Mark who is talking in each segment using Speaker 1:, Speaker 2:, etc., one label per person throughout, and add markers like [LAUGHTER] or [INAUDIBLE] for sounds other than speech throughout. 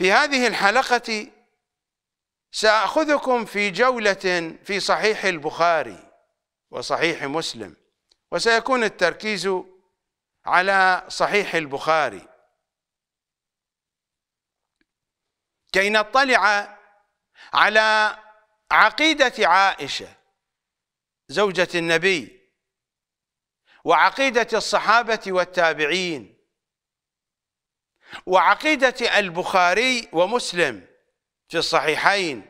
Speaker 1: في هذه الحلقة سآخذكم في جولة في صحيح البخاري وصحيح مسلم وسيكون التركيز على صحيح البخاري كي نطلع على عقيدة عائشة زوجة النبي وعقيدة الصحابة والتابعين وعقيدة البخاري ومسلم في الصحيحين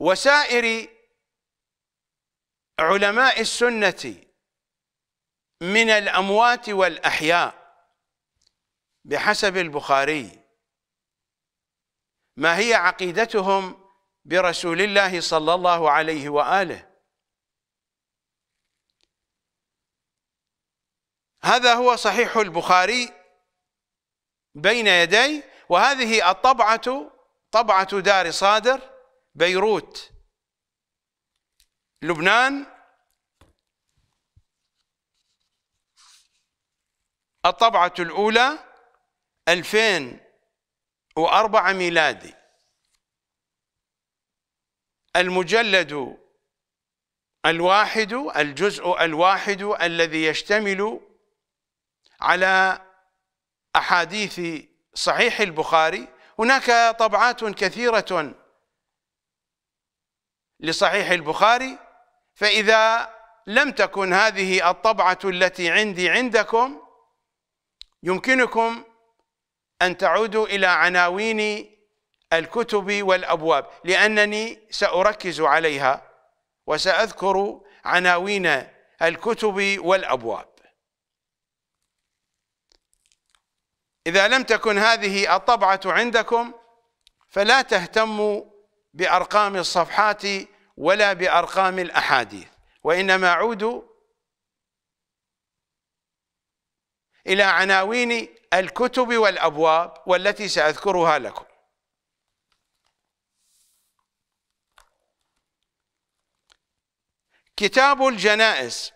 Speaker 1: وسائر علماء السنة من الأموات والأحياء بحسب البخاري ما هي عقيدتهم برسول الله صلى الله عليه وآله هذا هو صحيح البخاري بين يدي وهذه الطبعة طبعة دار صادر بيروت لبنان الطبعة الأولى 2004 ميلادي المجلد الواحد الجزء الواحد الذي يشتمل على احاديث صحيح البخاري هناك طبعات كثيره لصحيح البخاري فاذا لم تكن هذه الطبعه التي عندي عندكم يمكنكم ان تعودوا الى عناوين الكتب والابواب لانني ساركز عليها وساذكر عناوين الكتب والابواب إذا لم تكن هذه الطبعة عندكم فلا تهتموا بأرقام الصفحات ولا بأرقام الأحاديث وإنما عودوا إلى عناوين الكتب والأبواب والتي سأذكرها لكم كتاب الجنائز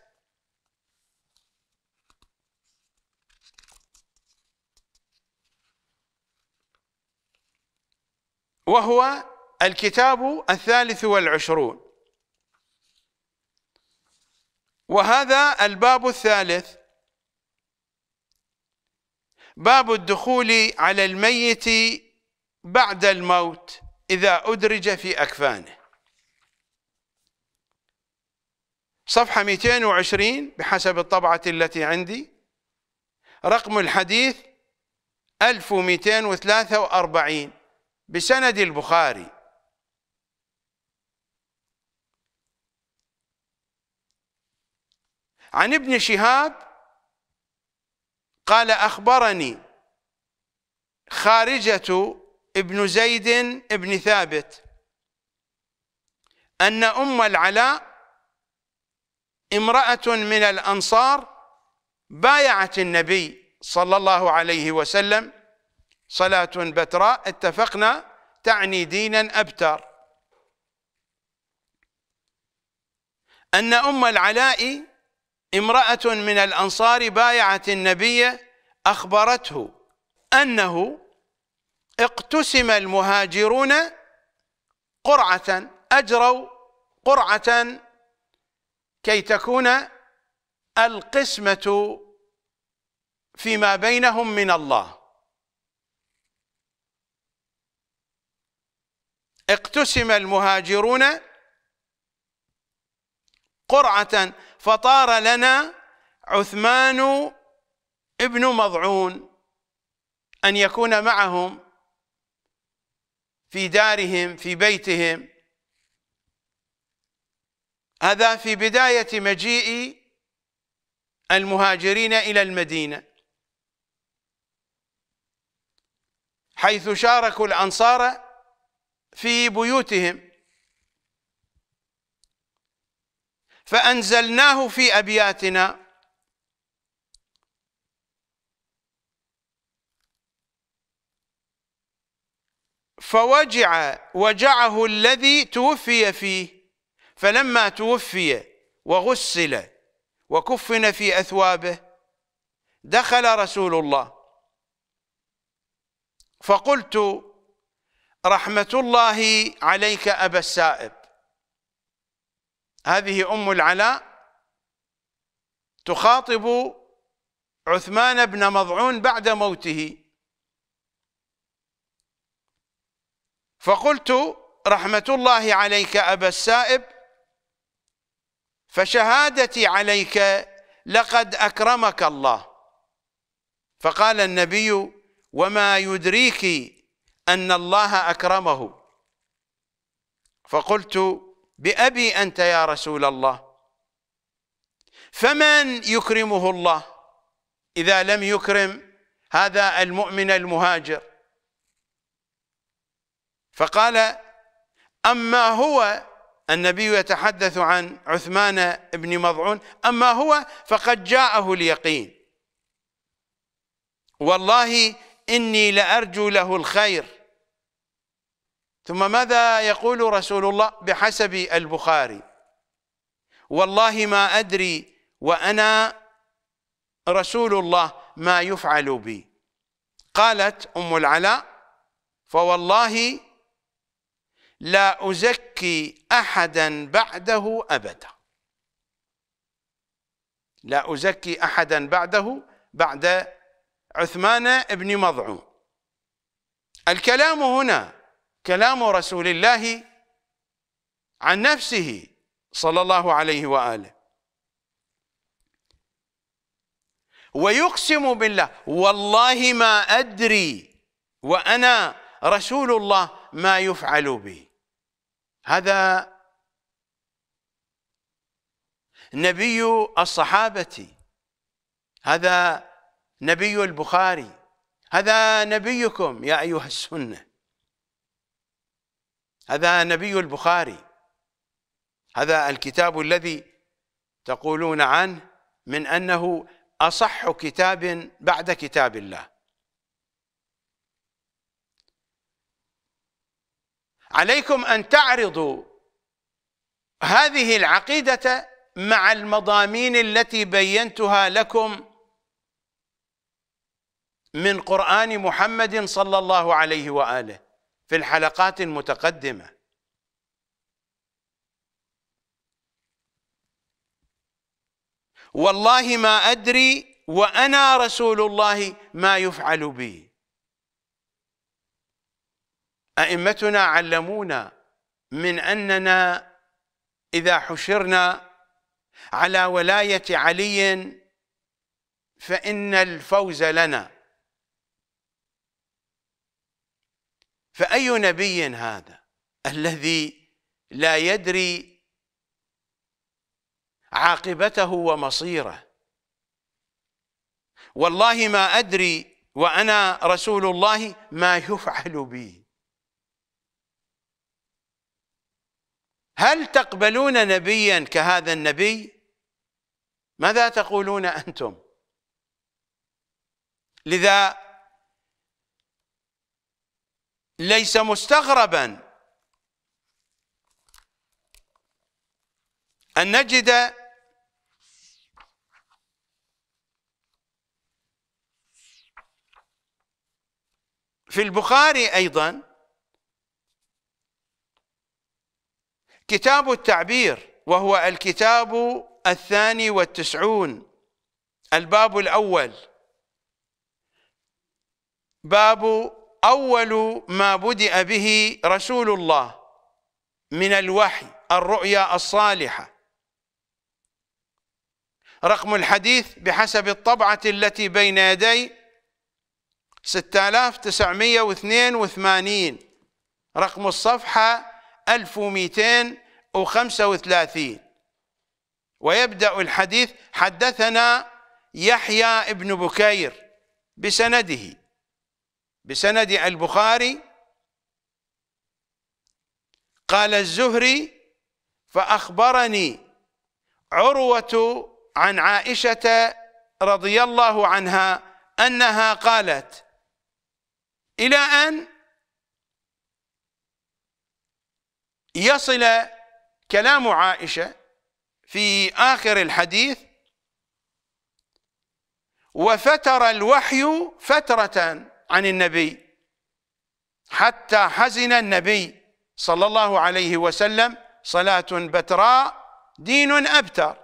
Speaker 1: وهو الكتاب الثالث والعشرون وهذا الباب الثالث باب الدخول على الميت بعد الموت إذا أدرج في أكفانه صفحة 220 بحسب الطبعة التي عندي رقم الحديث 1243 بسند البخاري عن ابن شهاب قال أخبرني خارجة ابن زيد ابن ثابت أن أم العلاء امرأة من الأنصار بايعت النبي صلى الله عليه وسلم صلاة بتراء اتفقنا تعني دينا أبتر أن أم العلاء امرأة من الأنصار بايعت النبي أخبرته أنه اقتسم المهاجرون قرعة أجروا قرعة كي تكون القسمة فيما بينهم من الله اقتسم المهاجرون قرعة فطار لنا عثمان ابن مضعون أن يكون معهم في دارهم في بيتهم هذا في بداية مجيء المهاجرين إلى المدينة حيث شاركوا الأنصار في بيوتهم فأنزلناه في أبياتنا فوجع وجعه الذي توفي فيه فلما توفي وغسل وكفن في أثوابه دخل رسول الله فقلت رحمة الله عليك أبا السائب هذه أم العلاء تخاطب عثمان بن مضعون بعد موته فقلت رحمة الله عليك أبا السائب فشهادتي عليك لقد أكرمك الله فقال النبي وما يدريك أن الله أكرمه فقلت بأبي أنت يا رسول الله فمن يكرمه الله إذا لم يكرم هذا المؤمن المهاجر فقال أما هو النبي يتحدث عن عثمان بن مضعون أما هو فقد جاءه اليقين والله إني لأرجو له الخير ثم ماذا يقول رسول الله بحسب البخاري والله ما أدري وأنا رسول الله ما يفعل بي قالت أم العلاء فوالله لا أزكي أحدا بعده أبدا لا أزكي أحدا بعده بعد عثمان بن مضعون الكلام هنا كلام رسول الله عن نفسه صلى الله عليه واله ويقسم بالله والله ما ادري وانا رسول الله ما يفعل بي هذا نبي الصحابه هذا نبي البخاري هذا نبيكم يا ايها السنه هذا نبي البخاري هذا الكتاب الذي تقولون عنه من أنه أصح كتاب بعد كتاب الله عليكم أن تعرضوا هذه العقيدة مع المضامين التي بينتها لكم من قرآن محمد صلى الله عليه وآله في الحلقات المتقدمه والله ما ادري وانا رسول الله ما يفعل بي ائمتنا علمونا من اننا اذا حشرنا على ولايه علي فان الفوز لنا فأي نبي هذا الذي لا يدري عاقبته ومصيره والله ما أدري وأنا رسول الله ما يفعل بي هل تقبلون نبيا كهذا النبي ماذا تقولون أنتم لذا ليس مستغربا أن نجد في البخاري أيضا كتاب التعبير وهو الكتاب الثاني والتسعون الباب الأول باب أول ما بدأ به رسول الله من الوحي الرؤيا الصالحة رقم الحديث بحسب الطبعة التي بين يدي 6982 رقم الصفحة 1235 ويبدأ الحديث حدثنا يحيى ابن بكير بسنده بسند البخاري قال الزهري فأخبرني عروة عن عائشة رضي الله عنها أنها قالت إلى أن يصل كلام عائشة في آخر الحديث وفتر الوحي فترة عن النبي حتى حزن النبي صلى الله عليه وسلم صلاة بتراء دين أبتر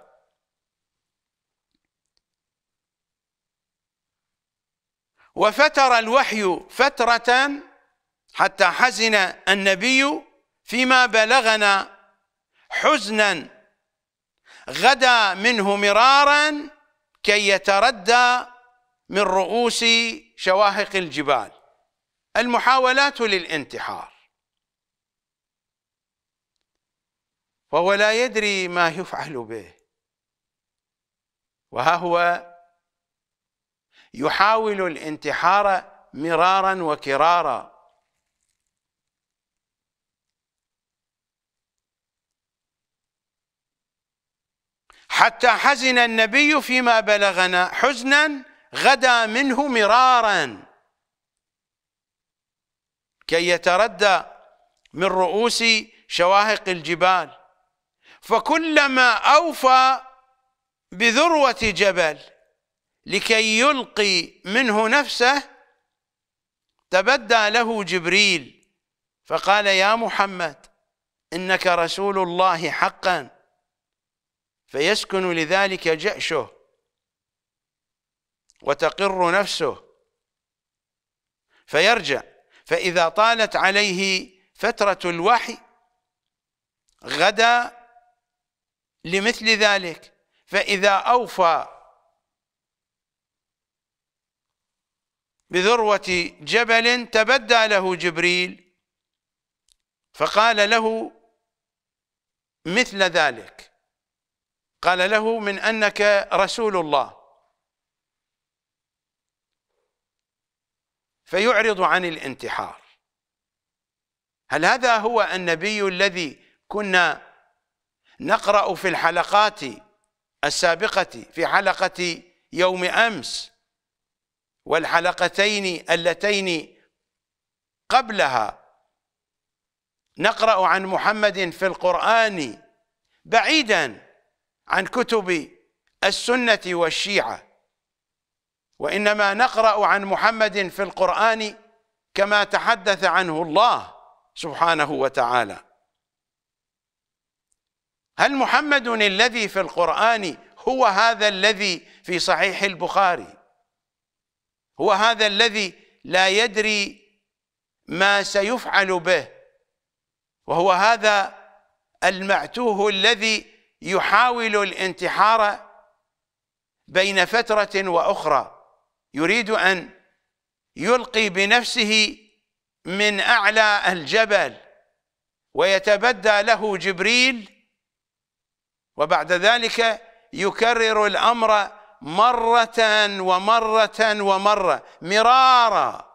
Speaker 1: وفتر الوحي فترة حتى حزن النبي فيما بلغنا حزنا غدا منه مرارا كي يتردى من رؤوس شواهق الجبال المحاولات للانتحار فهو لا يدري ما يفعل به وها هو يحاول الانتحار مرارا وكرارا حتى حزن النبي فيما بلغنا حزنا غدا منه مرارا كي يتردى من رؤوس شواهق الجبال فكلما أوفى بذروة جبل لكي يلقي منه نفسه تبدى له جبريل فقال يا محمد إنك رسول الله حقا فيسكن لذلك جأشه وتقر نفسه فيرجع فإذا طالت عليه فترة الوحي غدا لمثل ذلك فإذا أوفى بذروة جبل تبدى له جبريل فقال له مثل ذلك قال له من أنك رسول الله فيعرض عن الانتحار هل هذا هو النبي الذي كنا نقرأ في الحلقات السابقة في حلقة يوم أمس والحلقتين اللتين قبلها نقرأ عن محمد في القرآن بعيدا عن كتب السنة والشيعة وإنما نقرأ عن محمد في القرآن كما تحدث عنه الله سبحانه وتعالى هل محمد الذي في القرآن هو هذا الذي في صحيح البخاري هو هذا الذي لا يدري ما سيفعل به وهو هذا المعتوه الذي يحاول الانتحار بين فترة وأخرى يريد أن يلقي بنفسه من أعلى الجبل ويتبدى له جبريل وبعد ذلك يكرر الأمر مرة ومرة ومرة مرارا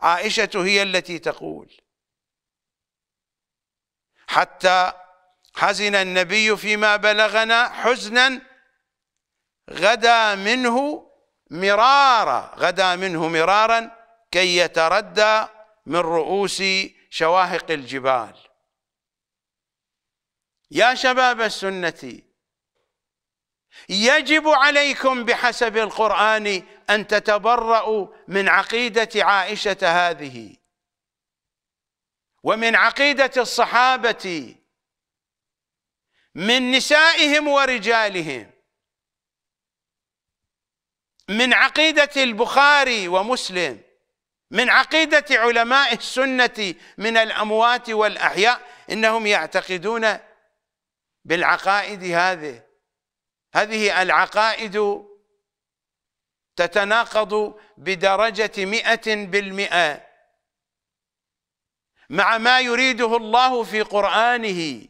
Speaker 1: عائشة هي التي تقول حتى حزن النبي فيما بلغنا حزنا غدا منه مرارا غدا منه مرارا كي يتردى من رؤوس شواهق الجبال يا شباب السنه يجب عليكم بحسب القرآن أن تتبرأوا من عقيدة عائشة هذه ومن عقيدة الصحابة من نسائهم ورجالهم من عقيدة البخاري ومسلم من عقيدة علماء السنة من الأموات والأحياء إنهم يعتقدون بالعقائد هذه هذه العقائد تتناقض بدرجة مئة بالمئة مع ما يريده الله في قرآنه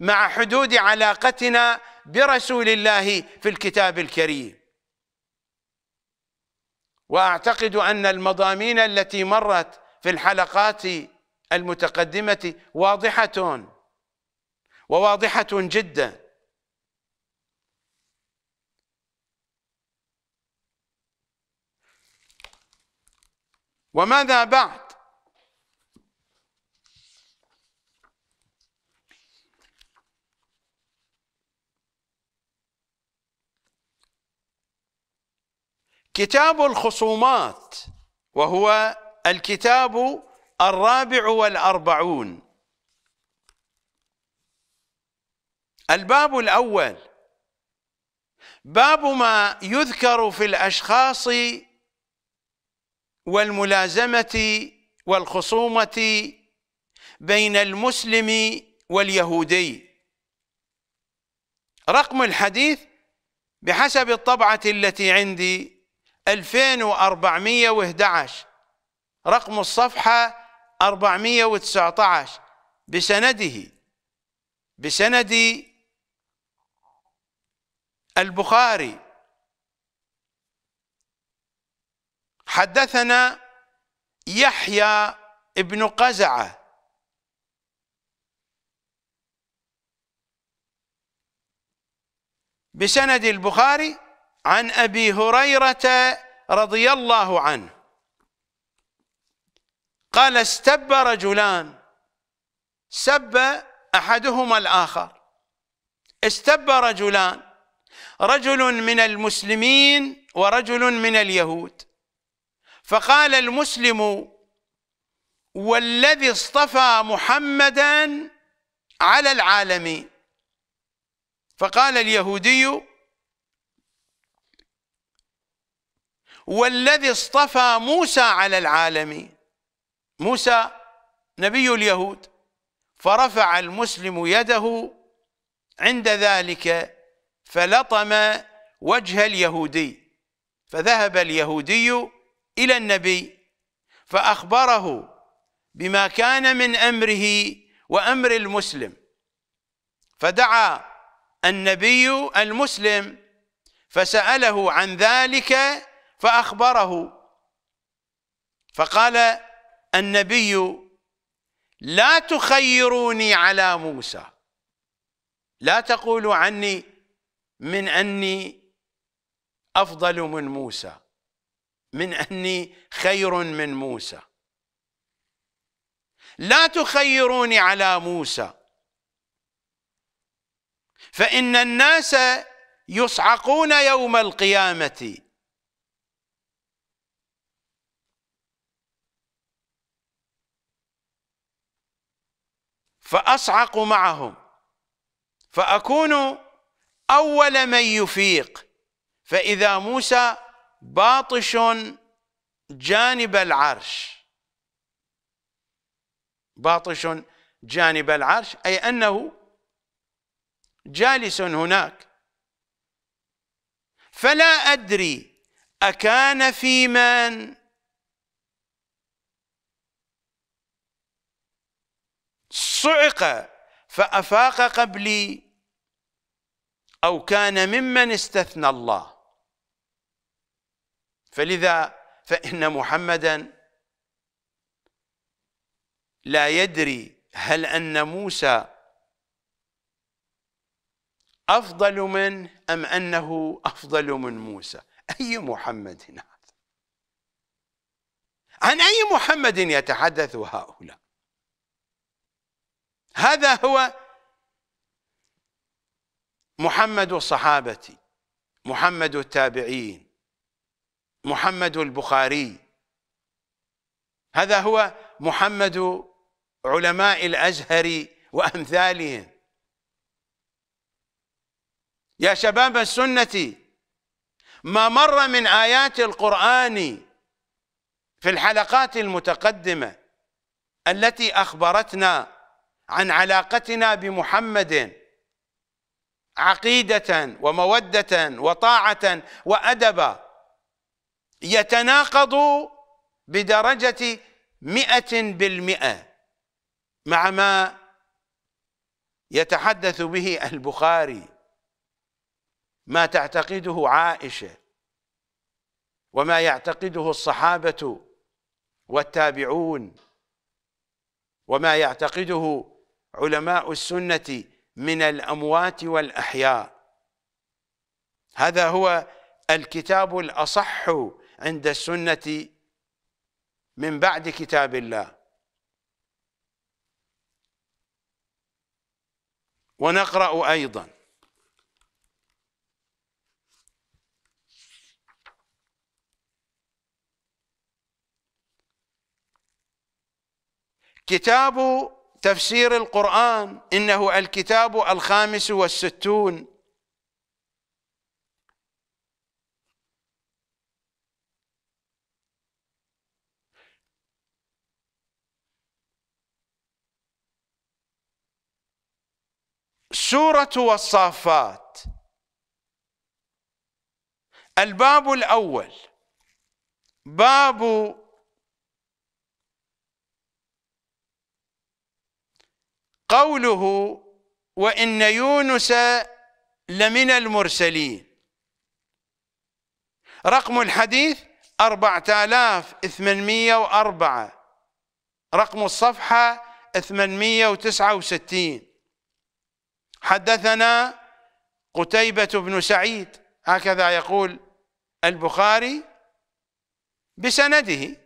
Speaker 1: مع حدود علاقتنا برسول الله في الكتاب الكريم واعتقد ان المضامين التي مرت في الحلقات المتقدمه واضحه وواضحه جدا وماذا بعد كتاب الخصومات وهو الكتاب الرابع والأربعون الباب الأول باب ما يذكر في الأشخاص والملازمة والخصومة بين المسلم واليهودي رقم الحديث بحسب الطبعة التي عندي 2411 رقم الصفحة 419 بسنده بسند البخاري حدثنا يحيى ابن قزعه بسند البخاري عن أبي هريرة رضي الله عنه قال استب رجلان سب أحدهما الآخر استب رجلان رجل من المسلمين ورجل من اليهود فقال المسلم والذي اصطفى محمدا على العالمين فقال اليهودي والذي اصطفى موسى على العالم موسى نبي اليهود فرفع المسلم يده عند ذلك فلطم وجه اليهودي فذهب اليهودي إلى النبي فأخبره بما كان من أمره وأمر المسلم فدعا النبي المسلم فسأله عن ذلك فأخبره فقال النبي لا تخيروني على موسى لا تقولوا عني من أني أفضل من موسى من أني خير من موسى لا تخيروني على موسى فإن الناس يصعقون يوم القيامة فأصعق معهم فأكون أول من يفيق فإذا موسى باطش جانب العرش باطش جانب العرش أي أنه جالس هناك فلا أدري أكان في من صعق فافاق قبلي او كان ممن استثنى الله فلذا فان محمدا لا يدري هل ان موسى افضل منه ام انه افضل من موسى اي محمد هذا عن اي محمد يتحدث هؤلاء هذا هو محمد الصحابة محمد التابعين محمد البخاري هذا هو محمد علماء الأزهر وأمثالهم يا شباب السنة ما مر من آيات القرآن في الحلقات المتقدمة التي أخبرتنا عن علاقتنا بمحمد عقيدة ومودة وطاعة وأدبا يتناقض بدرجة مئة بالمئة مع ما يتحدث به البخاري ما تعتقده عائشة وما يعتقده الصحابة والتابعون وما يعتقده علماء السنة من الأموات والأحياء هذا هو الكتاب الأصح عند السنة من بعد كتاب الله ونقرأ أيضا كتاب تفسير القرآن إنه الكتاب الخامس والستون سورة والصافات الباب الأول باب قوله وإن يونس لمن المرسلين رقم الحديث 4804 رقم الصفحة 869 حدثنا قتيبة بن سعيد هكذا يقول البخاري بسنده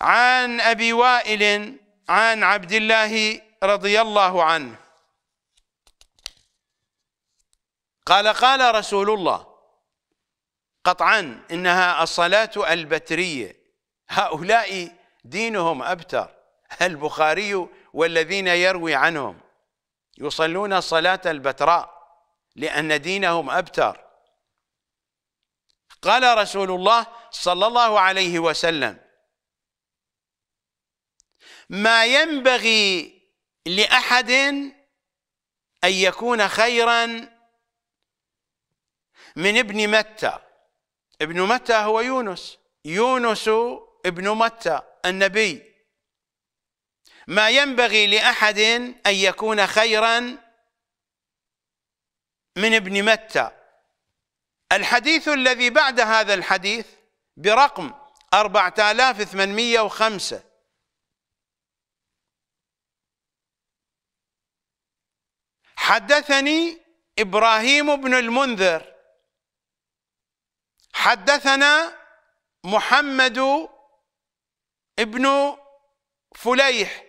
Speaker 1: عن أبي وائل عن عبد الله رضي الله عنه قال قال رسول الله قطعا إنها الصلاة البترية هؤلاء دينهم أبتر البخاري والذين يروي عنهم يصلون الصلاة البتراء لأن دينهم أبتر قال رسول الله صلى الله عليه وسلم ما ينبغي لأحد أن يكون خيرا من ابن متى ابن متى هو يونس يونس ابن متى النبي ما ينبغي لأحد أن يكون خيرا من ابن متى الحديث الذي بعد هذا الحديث برقم 4805 حدثني ابراهيم بن المنذر حدثنا محمد ابن فليح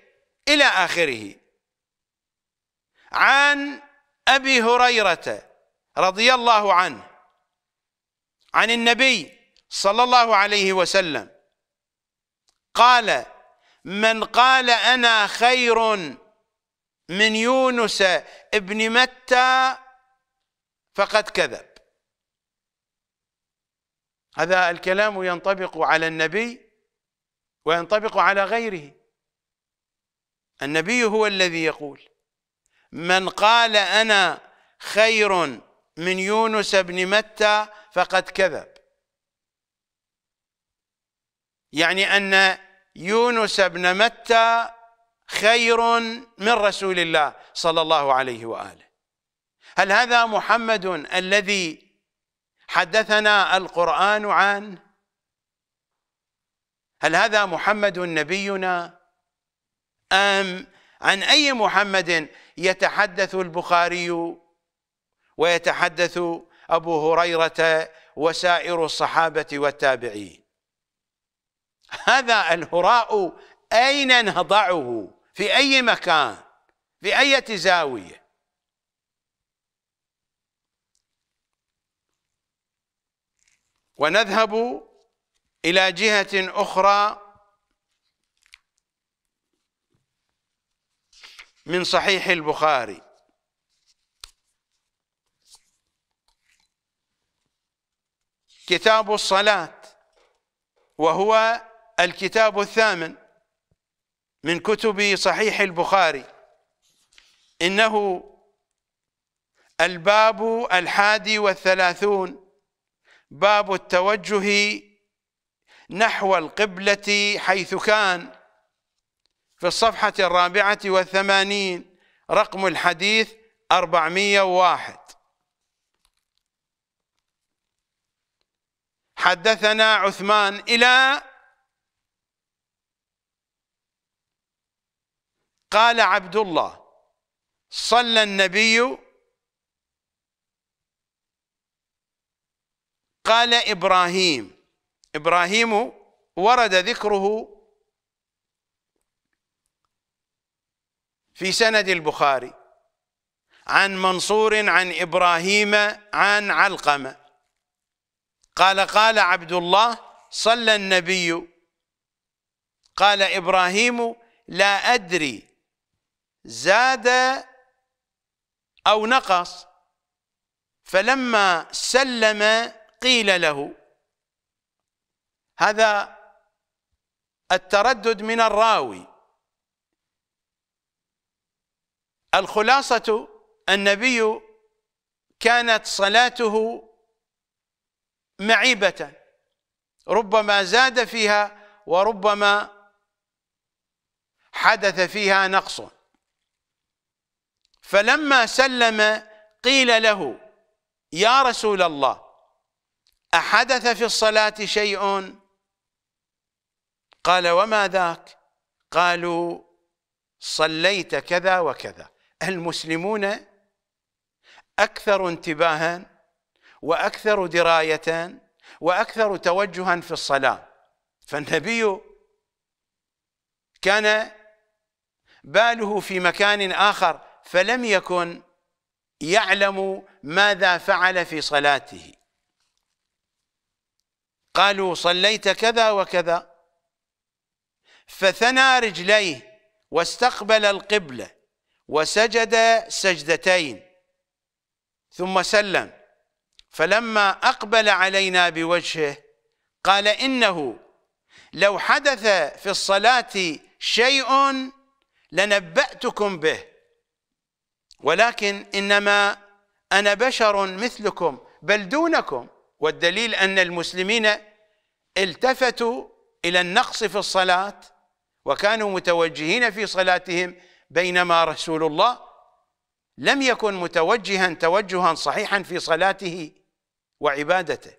Speaker 1: الى اخره عن ابي هريره رضي الله عنه عن النبي صلى الله عليه وسلم قال من قال انا خير من يونس ابن متى فقد كذب هذا الكلام ينطبق على النبي وينطبق على غيره النبي هو الذي يقول من قال انا خير من يونس ابن متى فقد كذب يعني ان يونس ابن متى خير من رسول الله صلى الله عليه واله هل هذا محمد الذي حدثنا القران عنه هل هذا محمد نبينا ام عن اي محمد يتحدث البخاري ويتحدث ابو هريره وسائر الصحابه والتابعين هذا الهراء اين نضعه في أي مكان في أي زاوية ونذهب إلى جهة أخرى من صحيح البخاري كتاب الصلاة وهو الكتاب الثامن من كتب صحيح البخاري إنه الباب الحادي والثلاثون باب التوجه نحو القبلة حيث كان في الصفحة الرابعة والثمانين رقم الحديث أربعمية واحد حدثنا عثمان إلى قال عبد الله صلى النبي قال إبراهيم إبراهيم ورد ذكره في سند البخاري عن منصور عن إبراهيم عن علقمة قال قال عبد الله صلى النبي قال إبراهيم لا أدري زاد أو نقص فلما سلم قيل له هذا التردد من الراوي الخلاصة النبي كانت صلاته معيبة ربما زاد فيها وربما حدث فيها نقص فلما سلم قيل له يا رسول الله أحدث في الصلاة شيء قال وما ذاك قالوا صليت كذا وكذا المسلمون أكثر انتباها وأكثر دراية وأكثر توجها في الصلاة فالنبي كان باله في مكان آخر فلم يكن يعلم ماذا فعل في صلاته قالوا صليت كذا وكذا فثنى رجليه واستقبل القبلة وسجد سجدتين ثم سلم فلما أقبل علينا بوجهه قال إنه لو حدث في الصلاة شيء لنبأتكم به ولكن إنما أنا بشر مثلكم بل دونكم والدليل أن المسلمين التفتوا إلى النقص في الصلاة وكانوا متوجهين في صلاتهم بينما رسول الله لم يكن متوجها توجها صحيحا في صلاته وعبادته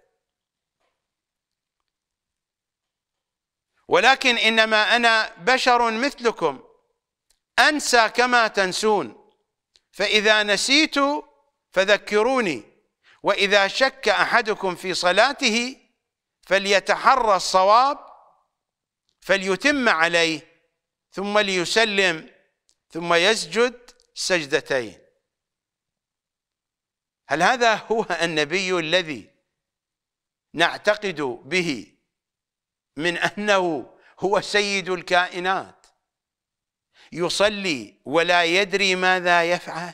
Speaker 1: ولكن إنما أنا بشر مثلكم أنسى كما تنسون فإذا نسيت فذكروني وإذا شك أحدكم في صلاته فليتحرى الصواب فليتم عليه ثم ليسلم ثم يسجد سجدتين هل هذا هو النبي الذي نعتقد به من أنه هو سيد الكائنات يصلي ولا يدري ماذا يفعل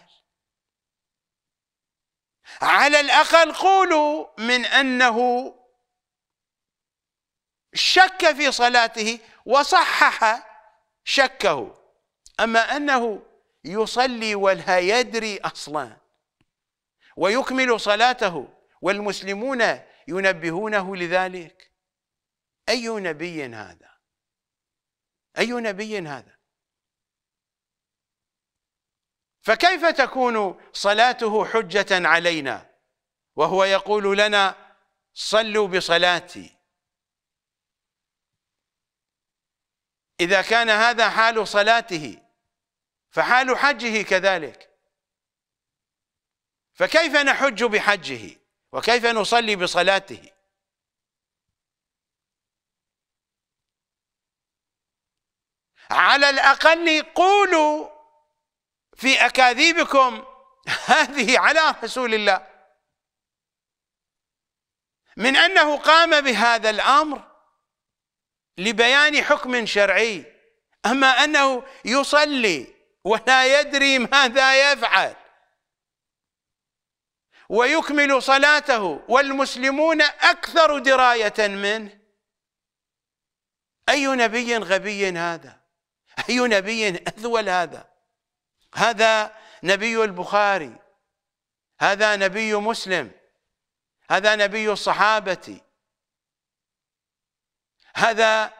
Speaker 1: على الأقل قولوا من أنه شك في صلاته وصحح شكه أما أنه يصلي ولا يدري أصلا ويكمل صلاته والمسلمون ينبهونه لذلك أي نبي هذا أي نبي هذا فكيف تكون صلاته حجة علينا وهو يقول لنا صلوا بصلاتي إذا كان هذا حال صلاته فحال حجه كذلك فكيف نحج بحجه وكيف نصلي بصلاته على الأقل قولوا في اكاذيبكم [LAUGHS] هذه على رسول الله من انه قام بهذا الامر لبيان حكم شرعي اما انه يصلي ولا يدري ماذا يفعل ويكمل صلاته والمسلمون اكثر درايه منه اي نبي غبي هذا اي نبي اذول هذا هذا نبي البخاري هذا نبي مسلم هذا نبي الصحابة هذا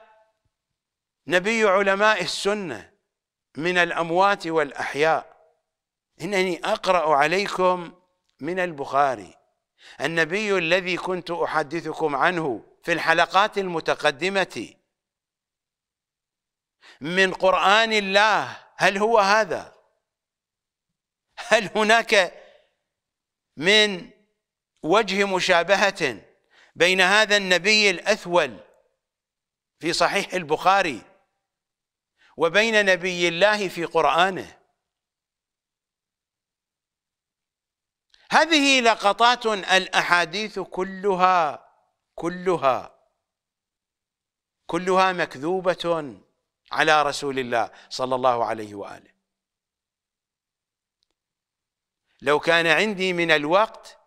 Speaker 1: نبي علماء السنة من الأموات والأحياء إنني أقرأ عليكم من البخاري النبي الذي كنت أحدثكم عنه في الحلقات المتقدمة من قرآن الله هل هو هذا؟ هل هناك من وجه مشابهة بين هذا النبي الأثول في صحيح البخاري وبين نبي الله في قرآنه هذه لقطات الأحاديث كلها كلها كلها مكذوبة على رسول الله صلى الله عليه وآله لو كان عندي من الوقت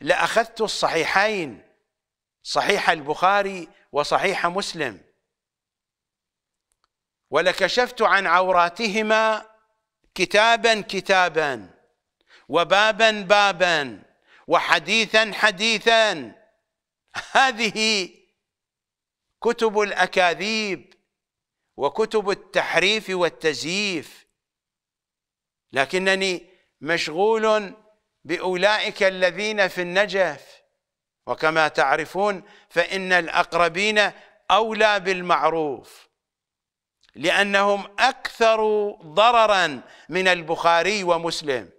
Speaker 1: لأخذت الصحيحين صحيح البخاري وصحيح مسلم ولكشفت عن عوراتهما كتابا كتابا وبابا بابا وحديثا حديثا هذه كتب الأكاذيب وكتب التحريف والتزييف لكنني مشغول باولئك الذين في النجف وكما تعرفون فان الاقربين اولى بالمعروف لانهم اكثر ضررا من البخاري ومسلم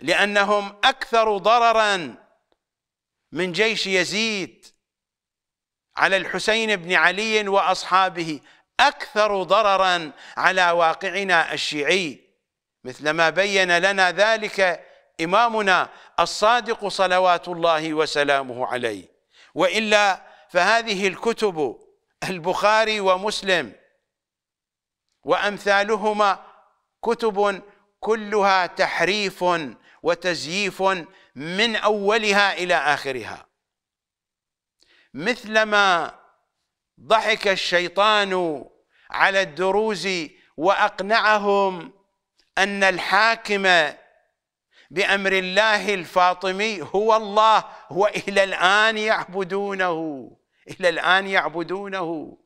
Speaker 1: لانهم اكثر ضررا من جيش يزيد على الحسين بن علي واصحابه اكثر ضررا على واقعنا الشيعي مثلما بين لنا ذلك إمامنا الصادق صلوات الله وسلامه عليه وإلا فهذه الكتب البخاري ومسلم وأمثالهما كتب كلها تحريف وتزييف من أولها إلى آخرها مثلما ضحك الشيطان على الدروز وأقنعهم ان الحاكم بامر الله الفاطمي هو الله والى الان يعبدونه الى الان يعبدونه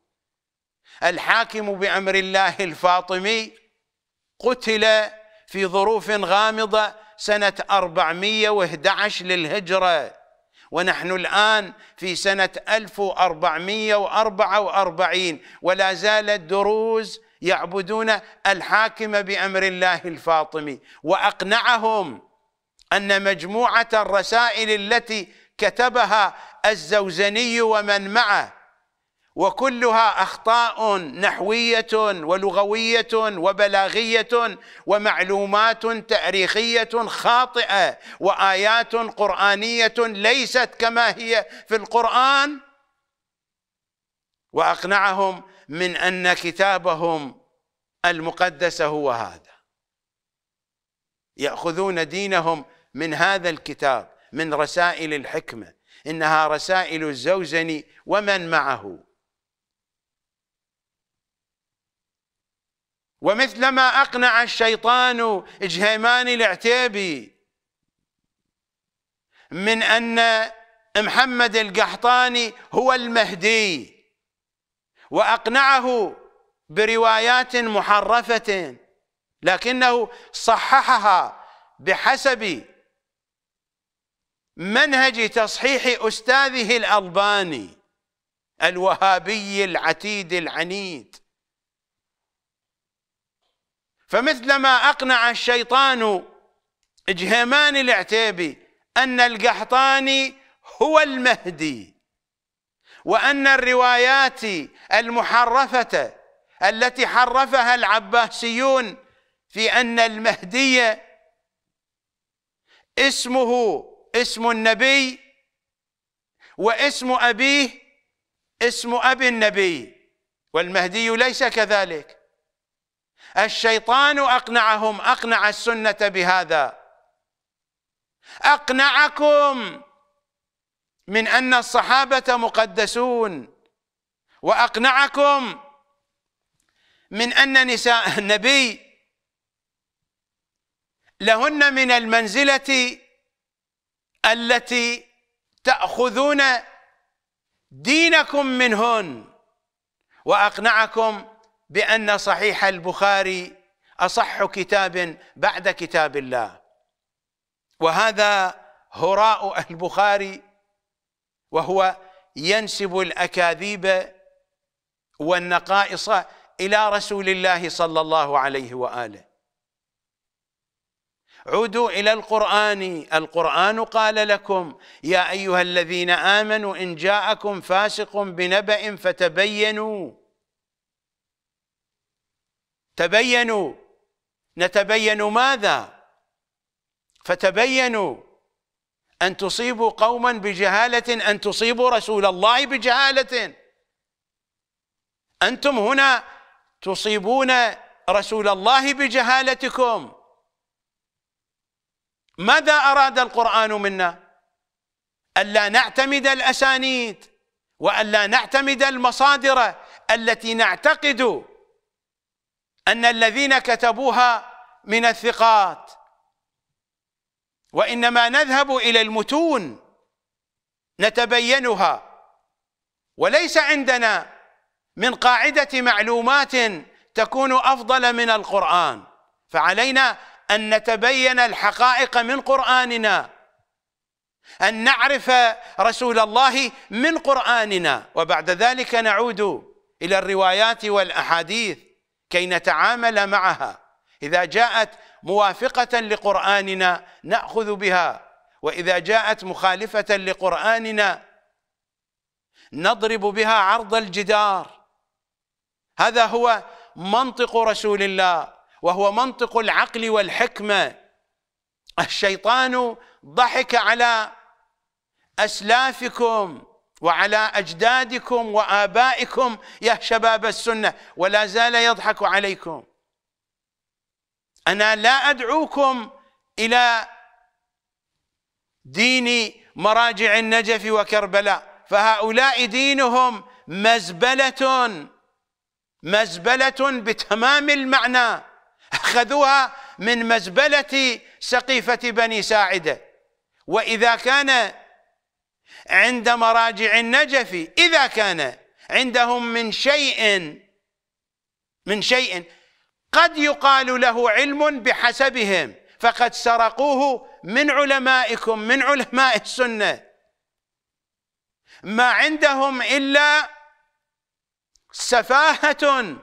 Speaker 1: الحاكم بامر الله الفاطمي قتل في ظروف غامضه سنه 411 للهجره ونحن الآن في سنة 1444 ولا زالت دروز يعبدون الحاكم بأمر الله الفاطمي وأقنعهم أن مجموعة الرسائل التي كتبها الزوزني ومن معه وكلها اخطاء نحويه ولغويه وبلاغيه ومعلومات تاريخيه خاطئه وايات قرانيه ليست كما هي في القران واقنعهم من أن كتابهم المقدس هو هذا يأخذون دينهم من هذا الكتاب من رسائل الحكمة إنها رسائل الزوزني ومن معه ومثلما أقنع الشيطان جهيمان العتيبي من أن محمد القحطاني هو المهدي وأقنعه بروايات محرفة لكنه صححها بحسب منهج تصحيح أستاذه الألباني الوهابي العتيد العنيد فمثلما أقنع الشيطان جهيمان العتيبي أن القحطاني هو المهدي وأن الروايات المحرفة التي حرفها العباسيون في أن المهدي اسمه اسم النبي واسم أبيه اسم أبي النبي والمهدي ليس كذلك الشيطان أقنعهم أقنع السنة بهذا أقنعكم من أن الصحابة مقدسون وأقنعكم من أن نساء [LAUGHS] النبي لهن من المنزلة التي تأخذون دينكم منهن وأقنعكم بأن صحيح البخاري أصح كتاب بعد كتاب الله وهذا هراء البخاري وهو ينسب الأكاذيب والنقائص إلى رسول الله صلى الله عليه وآله عودوا إلى القرآن القرآن قال لكم يا أيها الذين آمنوا إن جاءكم فاسق بنبأ فتبينوا تبينوا نتبين ماذا فتبينوا أن تصيبوا قوما بجهالة أن تصيبوا رسول الله بجهالة أنتم هنا تصيبون رسول الله بجهالتكم ماذا أراد القرآن منا ألا نعتمد الأسانيد وألا نعتمد المصادر التي نعتقد أن الذين كتبوها من الثقات وإنما نذهب إلى المتون نتبينها وليس عندنا من قاعده معلومات تكون افضل من القران فعلينا ان نتبين الحقائق من قراننا ان نعرف رسول الله من قراننا وبعد ذلك نعود الى الروايات والاحاديث كي نتعامل معها اذا جاءت موافقه لقراننا ناخذ بها واذا جاءت مخالفه لقراننا نضرب بها عرض الجدار هذا هو منطق رسول الله وهو منطق العقل والحكمه الشيطان ضحك على اسلافكم وعلى اجدادكم وابائكم يا شباب السنه ولا زال يضحك عليكم انا لا ادعوكم الى دين مراجع النجف وكربلاء فهؤلاء دينهم مزبله مزبلة بتمام المعنى أخذوها من مزبلة سقيفة بني ساعدة وإذا كان عند مراجع النجف إذا كان عندهم من شيء من شيء قد يقال له علم بحسبهم فقد سرقوه من علمائكم من علماء السنة ما عندهم إلا سفاهة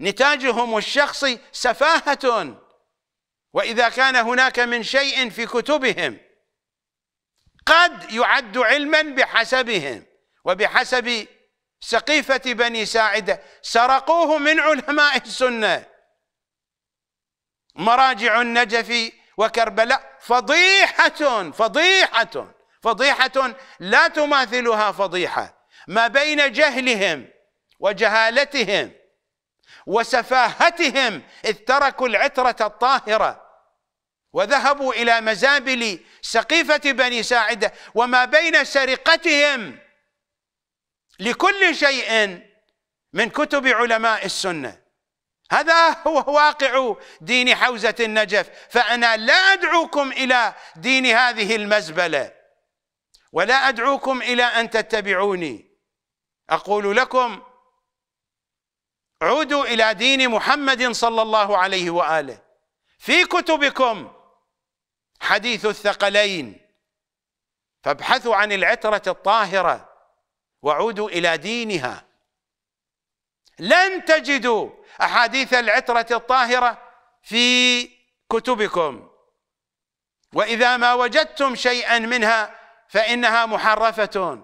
Speaker 1: نتاجهم الشخصي سفاهة وإذا كان هناك من شيء في كتبهم قد يعد علما بحسبهم وبحسب سقيفة بني ساعدة سرقوه من علماء السنة مراجع النجف وكربلاء فضيحة فضيحة فضيحة لا تماثلها فضيحة ما بين جهلهم وجهالتهم وسفاهتهم إذ تركوا العترة الطاهرة وذهبوا إلى مزابل سقيفة بني ساعدة وما بين سرقتهم لكل شيء من كتب علماء السنة هذا هو واقع دين حوزة النجف فأنا لا أدعوكم إلى دين هذه المزبلة ولا أدعوكم إلى أن تتبعوني أقول لكم عودوا إلى دين محمد صلى الله عليه وآله في كتبكم حديث الثقلين فابحثوا عن العترة الطاهرة وعودوا إلى دينها لن تجدوا أحاديث العترة الطاهرة في كتبكم وإذا ما وجدتم شيئا منها فإنها محرفة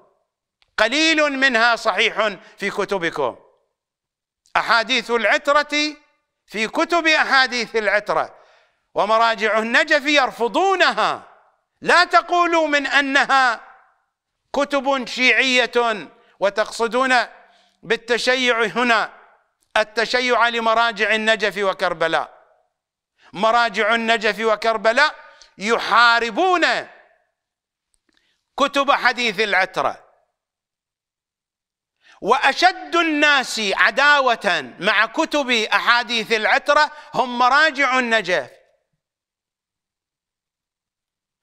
Speaker 1: قليل منها صحيح في كتبكم أحاديث العترة في كتب أحاديث العترة ومراجع النجف يرفضونها لا تقولوا من أنها كتب شيعية وتقصدون بالتشيع هنا التشيع لمراجع النجف وكربلاء مراجع النجف وكربلاء يحاربون كتب حديث العتره واشد الناس عداوه مع كتب احاديث العتره هم مراجع النجف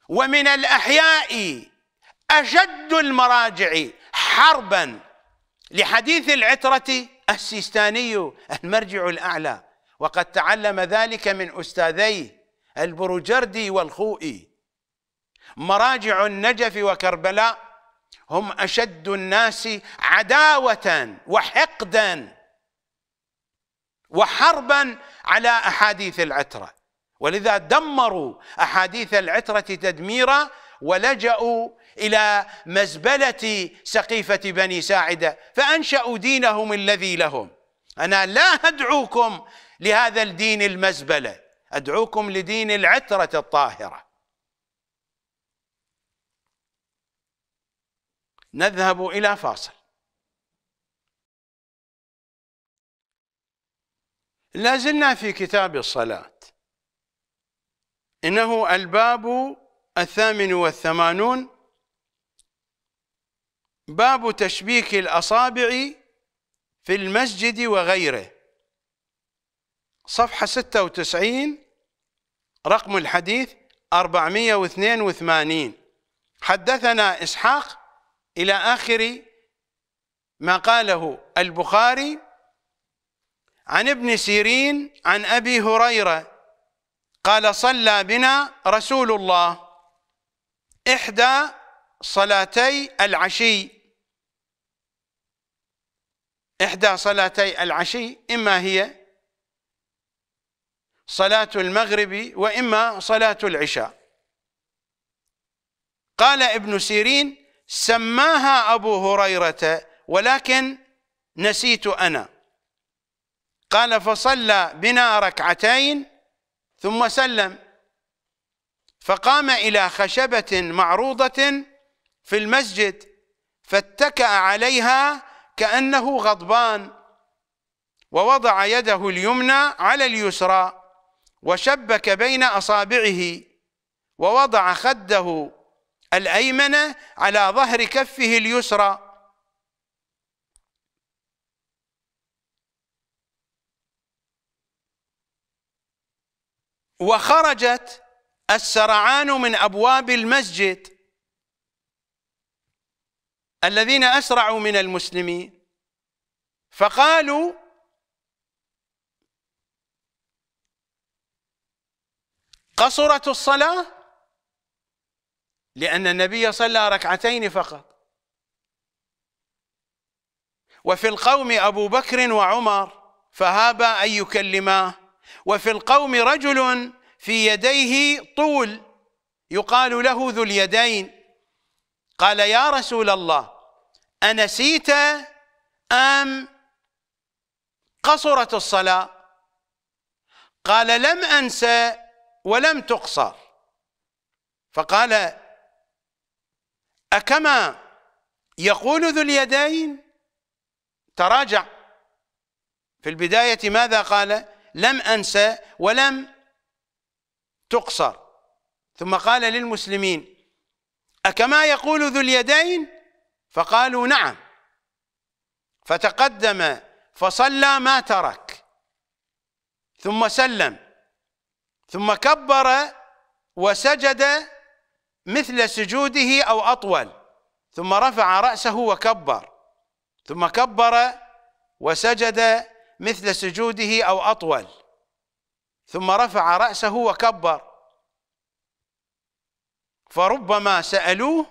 Speaker 1: ومن الاحياء اشد المراجع حربا لحديث العتره السيستاني المرجع الاعلى وقد تعلم ذلك من استاذيه البروجردي والخوئي مراجع النجف وكربلاء هم اشد الناس عداوه وحقدا وحربا على احاديث العتره ولذا دمروا احاديث العتره تدميرا ولجأوا إلى مزبلة سقيفة بني ساعدة فأنشأوا دينهم الذي لهم أنا لا أدعوكم لهذا الدين المزبلة أدعوكم لدين العترة الطاهرة نذهب إلى فاصل لازلنا في كتاب الصلاة إنه الباب الثامن والثمانون باب تشبيك الأصابع في المسجد وغيره صفحة 96 رقم الحديث 482 حدثنا إسحاق إلى آخر ما قاله البخاري عن ابن سيرين عن أبي هريرة قال صلى بنا رسول الله إحدى صلاتي العشي إحدى صلاتي العشي إما هي صلاة المغرب وإما صلاة العشاء قال ابن سيرين سماها أبو هريرة ولكن نسيت أنا قال فصلى بنا ركعتين ثم سلم فقام إلى خشبة معروضة في المسجد فاتكأ عليها كأنه غضبان ووضع يده اليمنى على اليسرى وشبك بين أصابعه ووضع خده الأيمنة على ظهر كفه اليسرى وخرجت السرعان من أبواب المسجد الذين أسرعوا من المسلمين فقالوا قصرت الصلاة لأن النبي صلى ركعتين فقط وفي القوم أبو بكر وعمر فهابا أن يكلماه وفي القوم رجل في يديه طول يقال له ذو اليدين قال يا رسول الله أنسيت أم قصرت الصلاة قال لم أنس ولم تقصر فقال أكما يقول ذو اليدين تراجع في البداية ماذا قال لم أنسى ولم تقصر ثم قال للمسلمين أكما يقول ذو اليدين فقالوا نعم فتقدم فصلى ما ترك ثم سلم ثم كبر وسجد مثل سجوده أو أطول ثم رفع رأسه وكبر ثم كبر وسجد مثل سجوده أو أطول ثم رفع رأسه وكبر فربما سألوه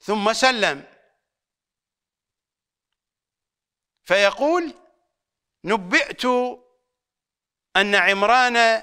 Speaker 1: ثم سلم فيقول نبئت أن عمران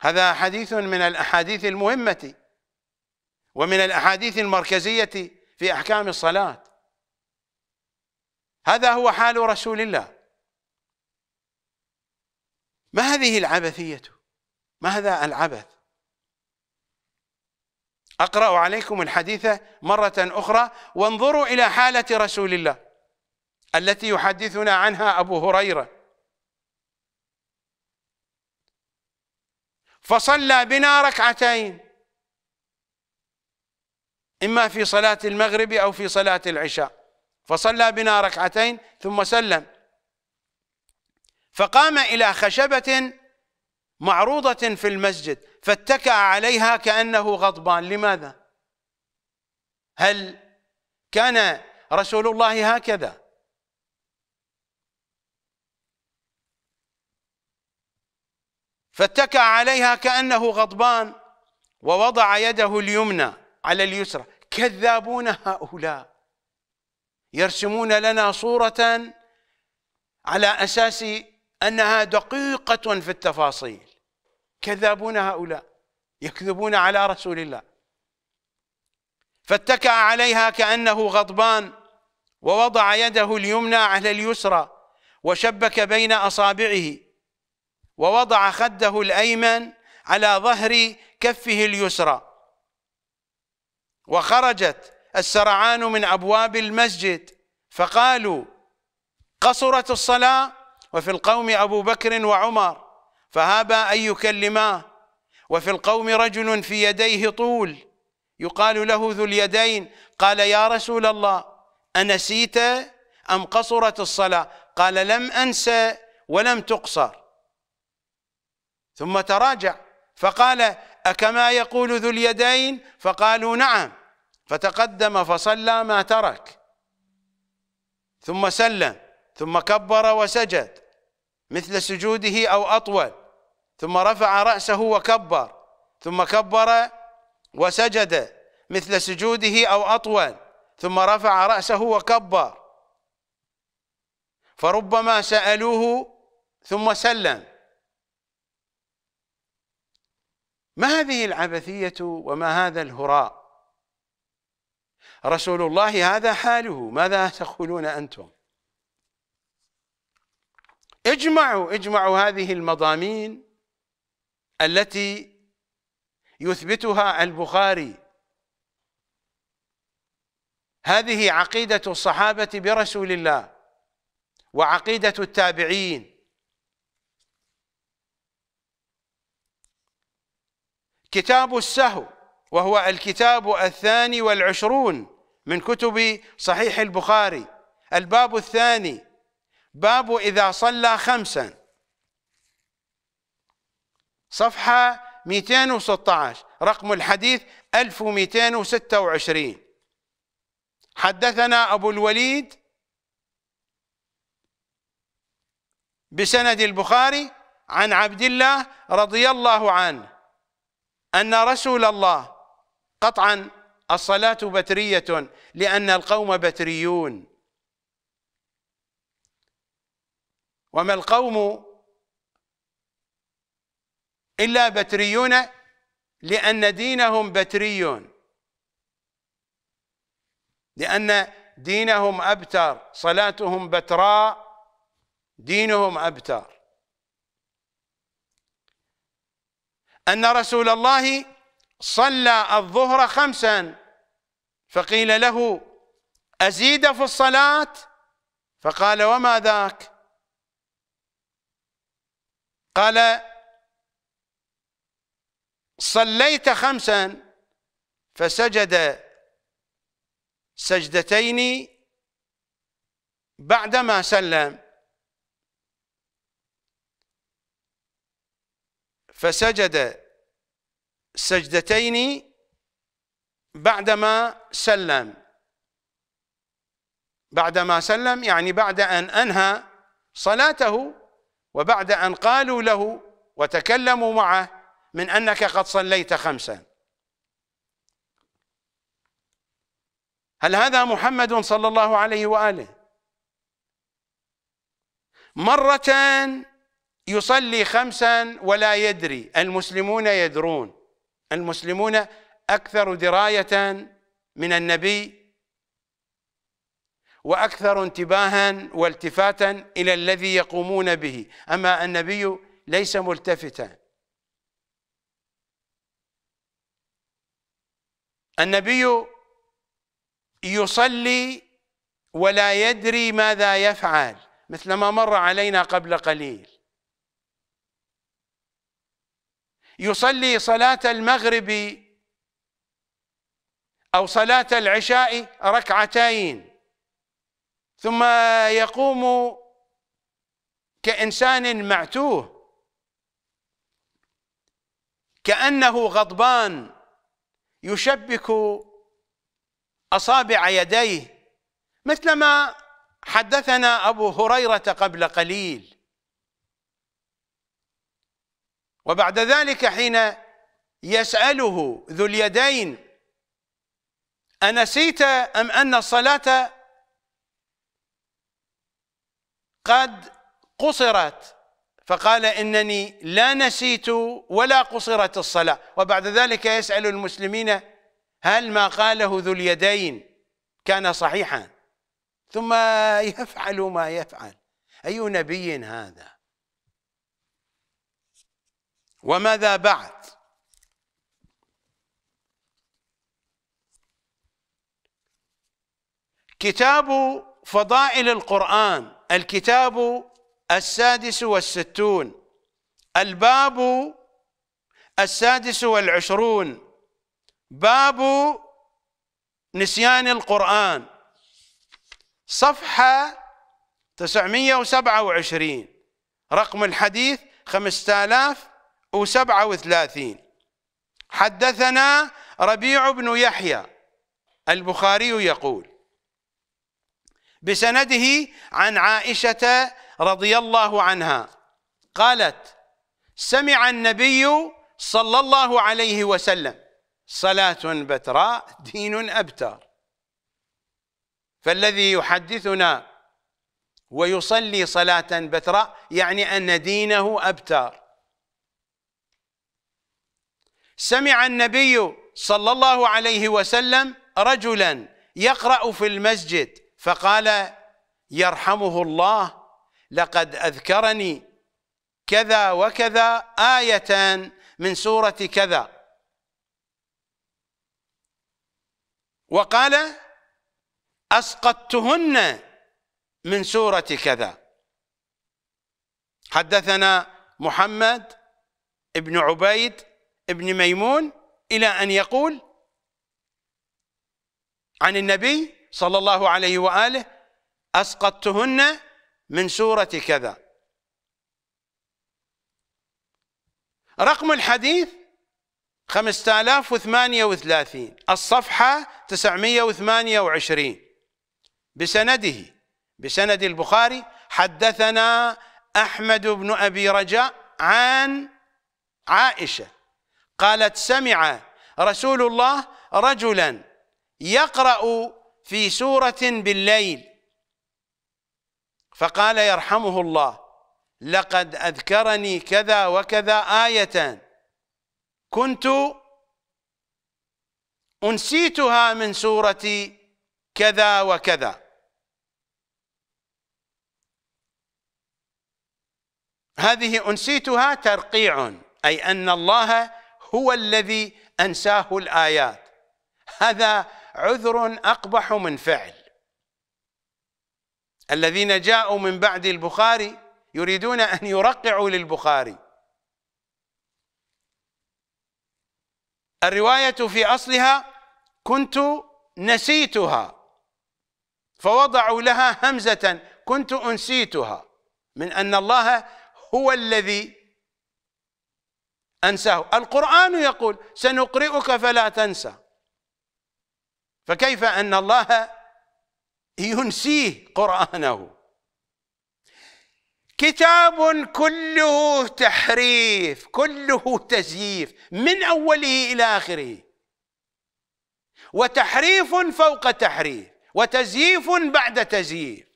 Speaker 1: هذا حديث من الأحاديث المهمة ومن الأحاديث المركزية في أحكام الصلاة هذا هو حال رسول الله ما هذه العبثية ما هذا العبث أقرأ عليكم الحديث مرة أخرى وانظروا إلى حالة رسول الله التي يحدثنا عنها أبو هريره فصلى بنا ركعتين إما في صلاة المغرب أو في صلاة العشاء فصلى بنا ركعتين ثم سلم فقام إلى خشبة معروضة في المسجد فاتكأ عليها كأنه غضبان لماذا؟ هل كان رسول الله هكذا؟ فاتكى عليها كأنه غضبان ووضع يده اليمنى على اليسرى كذابون هؤلاء يرسمون لنا صورة على أساس أنها دقيقة في التفاصيل كذابون هؤلاء يكذبون على رسول الله فاتكأ عليها كأنه غضبان ووضع يده اليمنى على اليسرى وشبك بين أصابعه ووضع خده الأيمن على ظهر كفه اليسرى وخرجت السرعان من أبواب المسجد فقالوا قصرت الصلاة وفي القوم أبو بكر وعمر فهابا أن يكلماه وفي القوم رجل في يديه طول يقال له ذو اليدين قال يا رسول الله أنسيت أم قصرت الصلاة قال لم أنس ولم تقصر ثم تراجع فقال أكما يقول ذو اليدين فقالوا نعم فتقدم فصلى ما ترك ثم سلم ثم كبر وسجد مثل سجوده أو أطول ثم رفع رأسه وكبر ثم كبر وسجد مثل سجوده أو أطول ثم رفع رأسه وكبر فربما سألوه ثم سلم ما هذه العبثية وما هذا الهراء رسول الله هذا حاله ماذا تقولون أنتم اجمعوا اجمعوا هذه المضامين التي يثبتها البخاري هذه عقيدة الصحابة برسول الله وعقيدة التابعين كتاب السهو وهو الكتاب الثاني والعشرون من كتب صحيح البخاري الباب الثاني باب إذا صلى خمسا صفحة 216 رقم الحديث 1226 حدثنا أبو الوليد بسند البخاري عن عبد الله رضي الله عنه أن رسول الله قطعا الصلاة بترية لأن القوم بتريون وما القوم إلا بتريون لأن دينهم بتري لأن دينهم أبتر صلاتهم بتراء دينهم أبتر أن رسول الله صلى الظهر خمسا فقيل له أزيد في الصلاة فقال وما ذاك قال صليت خمسا فسجد سجدتين بعدما سلم فسجد سجدتين بعدما سلم بعدما سلم يعني بعد أن أنهى صلاته وبعد أن قالوا له وتكلموا معه من أنك قد صليت خمسا هل هذا محمد صلى الله عليه وآله مرة يصلي خمسا ولا يدري المسلمون يدرون المسلمون أكثر دراية من النبي وأكثر انتباها والتفاتا إلى الذي يقومون به أما النبي ليس ملتفتا النبي يصلي ولا يدري ماذا يفعل مثل ما مر علينا قبل قليل يصلي صلاة المغرب أو صلاة العشاء ركعتين ثم يقوم كإنسان معتوه كأنه غضبان يشبك أصابع يديه مثلما حدثنا أبو هريرة قبل قليل وبعد ذلك حين يسأله ذو اليدين أنسيت أم أن الصلاة قد قصرت فقال إنني لا نسيت ولا قصرت الصلاة وبعد ذلك يسأل المسلمين هل ما قاله ذو اليدين كان صحيحا ثم يفعل ما يفعل أي نبي هذا وماذا بعد كتاب فضائل القرآن الكتاب السادس والستون الباب السادس والعشرون باب نسيان القرآن صفحة تسعمية وسبعة وعشرين رقم الحديث خمسة آلاف وسبعة وثلاثين حدثنا ربيع بن يحيى البخاري يقول بسنده عن عائشة رضي الله عنها قالت سمع النبي صلى الله عليه وسلم صلاة بتراء دين أبتر فالذي يحدثنا ويصلي صلاة بتراء يعني أن دينه أبتر سمع النبي صلى الله عليه وسلم رجلا يقرأ في المسجد فقال يرحمه الله لقد أذكرني كذا وكذا آية من سورة كذا وقال أسقطتهن من سورة كذا حدثنا محمد ابن عبيد ابن ميمون إلى أن يقول عن النبي صلى الله عليه وآله أسقطتهن من سورة كذا رقم الحديث 5038 الصفحة 928 بسنده بسند البخاري حدثنا أحمد بن أبي رجاء عن عائشة قالت سمع رسول الله رجلا يقرأ في سورة بالليل فقال يرحمه الله لقد أذكرني كذا وكذا آية كنت أنسيتها من سورة كذا وكذا هذه أنسيتها ترقيع أي أن الله هو الذي أنساه الآيات هذا عذر أقبح من فعل الذين جاءوا من بعد البخاري يريدون أن يرقعوا للبخاري الرواية في أصلها كنت نسيتها فوضعوا لها همزة كنت أنسيتها من أن الله هو الذي أنساه القرآن يقول سنقرئك فلا تنسى فكيف أن الله ينسيه قرآنه كتاب كله تحريف كله تزييف من أوله إلى آخره وتحريف فوق تحريف وتزييف بعد تزييف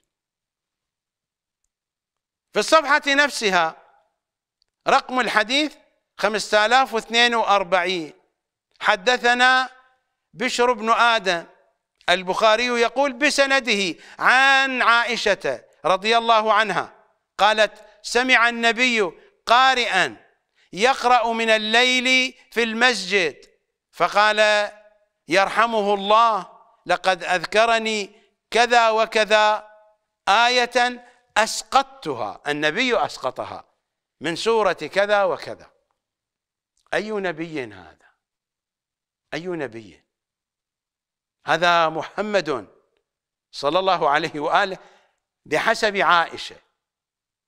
Speaker 1: في الصفحة نفسها رقم الحديث 5042 حدثنا بشر بن آدم البخاري يقول بسنده عن عائشة رضي الله عنها قالت سمع النبي قارئا يقرأ من الليل في المسجد فقال يرحمه الله لقد أذكرني كذا وكذا آية أسقطتها النبي أسقطها من سورة كذا وكذا أي نبي هذا أي نبي هذا محمد صلى الله عليه وآله بحسب عائشة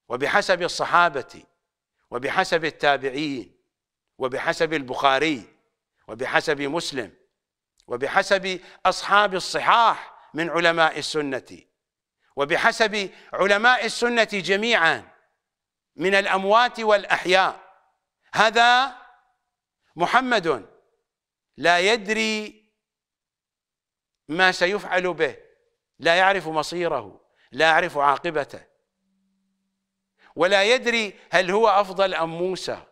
Speaker 1: وبحسب الصحابة وبحسب التابعين وبحسب البخاري وبحسب مسلم وبحسب أصحاب الصحاح من علماء السنة وبحسب علماء السنة جميعا من الأموات والأحياء هذا محمد لا يدري ما سيفعل به لا يعرف مصيره لا يعرف عاقبته ولا يدري هل هو افضل ام موسى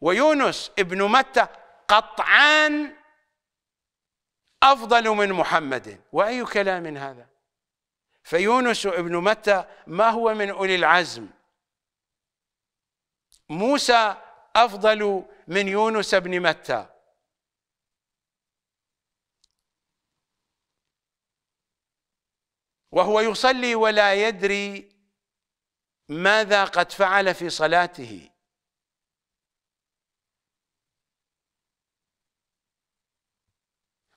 Speaker 1: ويونس ابن متى قطعان افضل من محمد واي كلام هذا فيونس ابن متى ما هو من اولي العزم موسى افضل من يونس بن متى وهو يصلي ولا يدري ماذا قد فعل في صلاته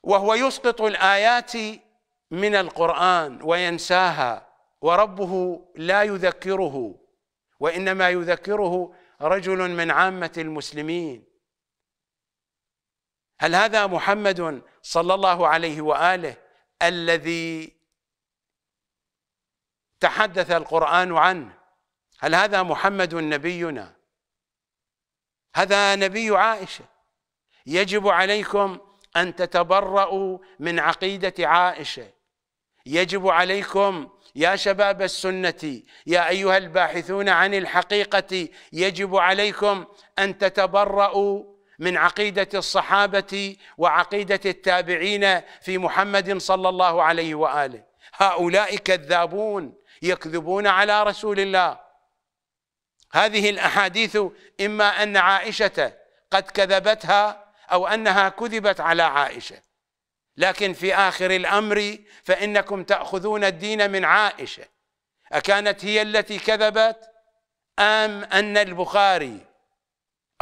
Speaker 1: وهو يسقط الايات من القران وينساها وربه لا يذكره وانما يذكره رجل من عامة المسلمين هل هذا محمد صلى الله عليه وآله الذي تحدث القرآن عنه هل هذا محمد نبينا هذا نبي عائشة يجب عليكم أن تتبرأوا من عقيدة عائشة يجب عليكم يا شباب السنه يا ايها الباحثون عن الحقيقه يجب عليكم ان تتبرؤوا من عقيده الصحابه وعقيده التابعين في محمد صلى الله عليه واله هؤلاء كذابون يكذبون على رسول الله هذه الاحاديث اما ان عائشه قد كذبتها او انها كذبت على عائشه لكن في آخر الأمر فإنكم تأخذون الدين من عائشة أكانت هي التي كذبت أم أن البخاري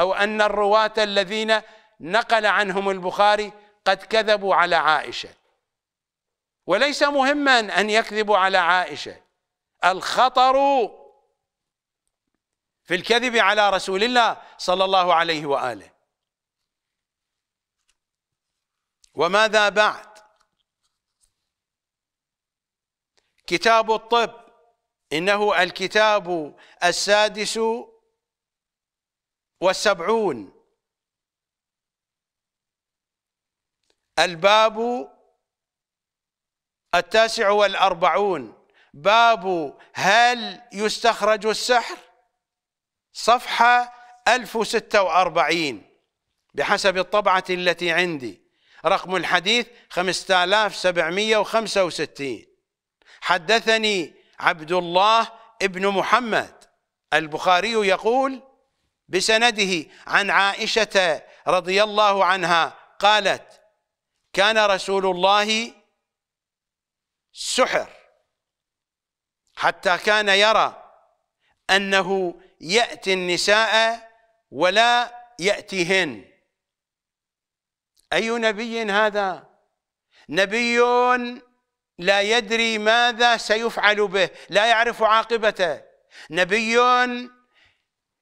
Speaker 1: أو أن الرواة الذين نقل عنهم البخاري قد كذبوا على عائشة وليس مهما أن يكذبوا على عائشة الخطر في الكذب على رسول الله صلى الله عليه وآله وماذا بعد كتاب الطب إنه الكتاب السادس والسبعون الباب التاسع والأربعون باب هل يستخرج السحر صفحة 1046 بحسب الطبعة التي عندي رقم الحديث 5765 حدثني عبد الله ابن محمد البخاري يقول بسنده عن عائشة رضي الله عنها قالت كان رسول الله سحر حتى كان يرى أنه يأتي النساء ولا يأتيهن أي نبي هذا نبي لا يدري ماذا سيفعل به لا يعرف عاقبته نبي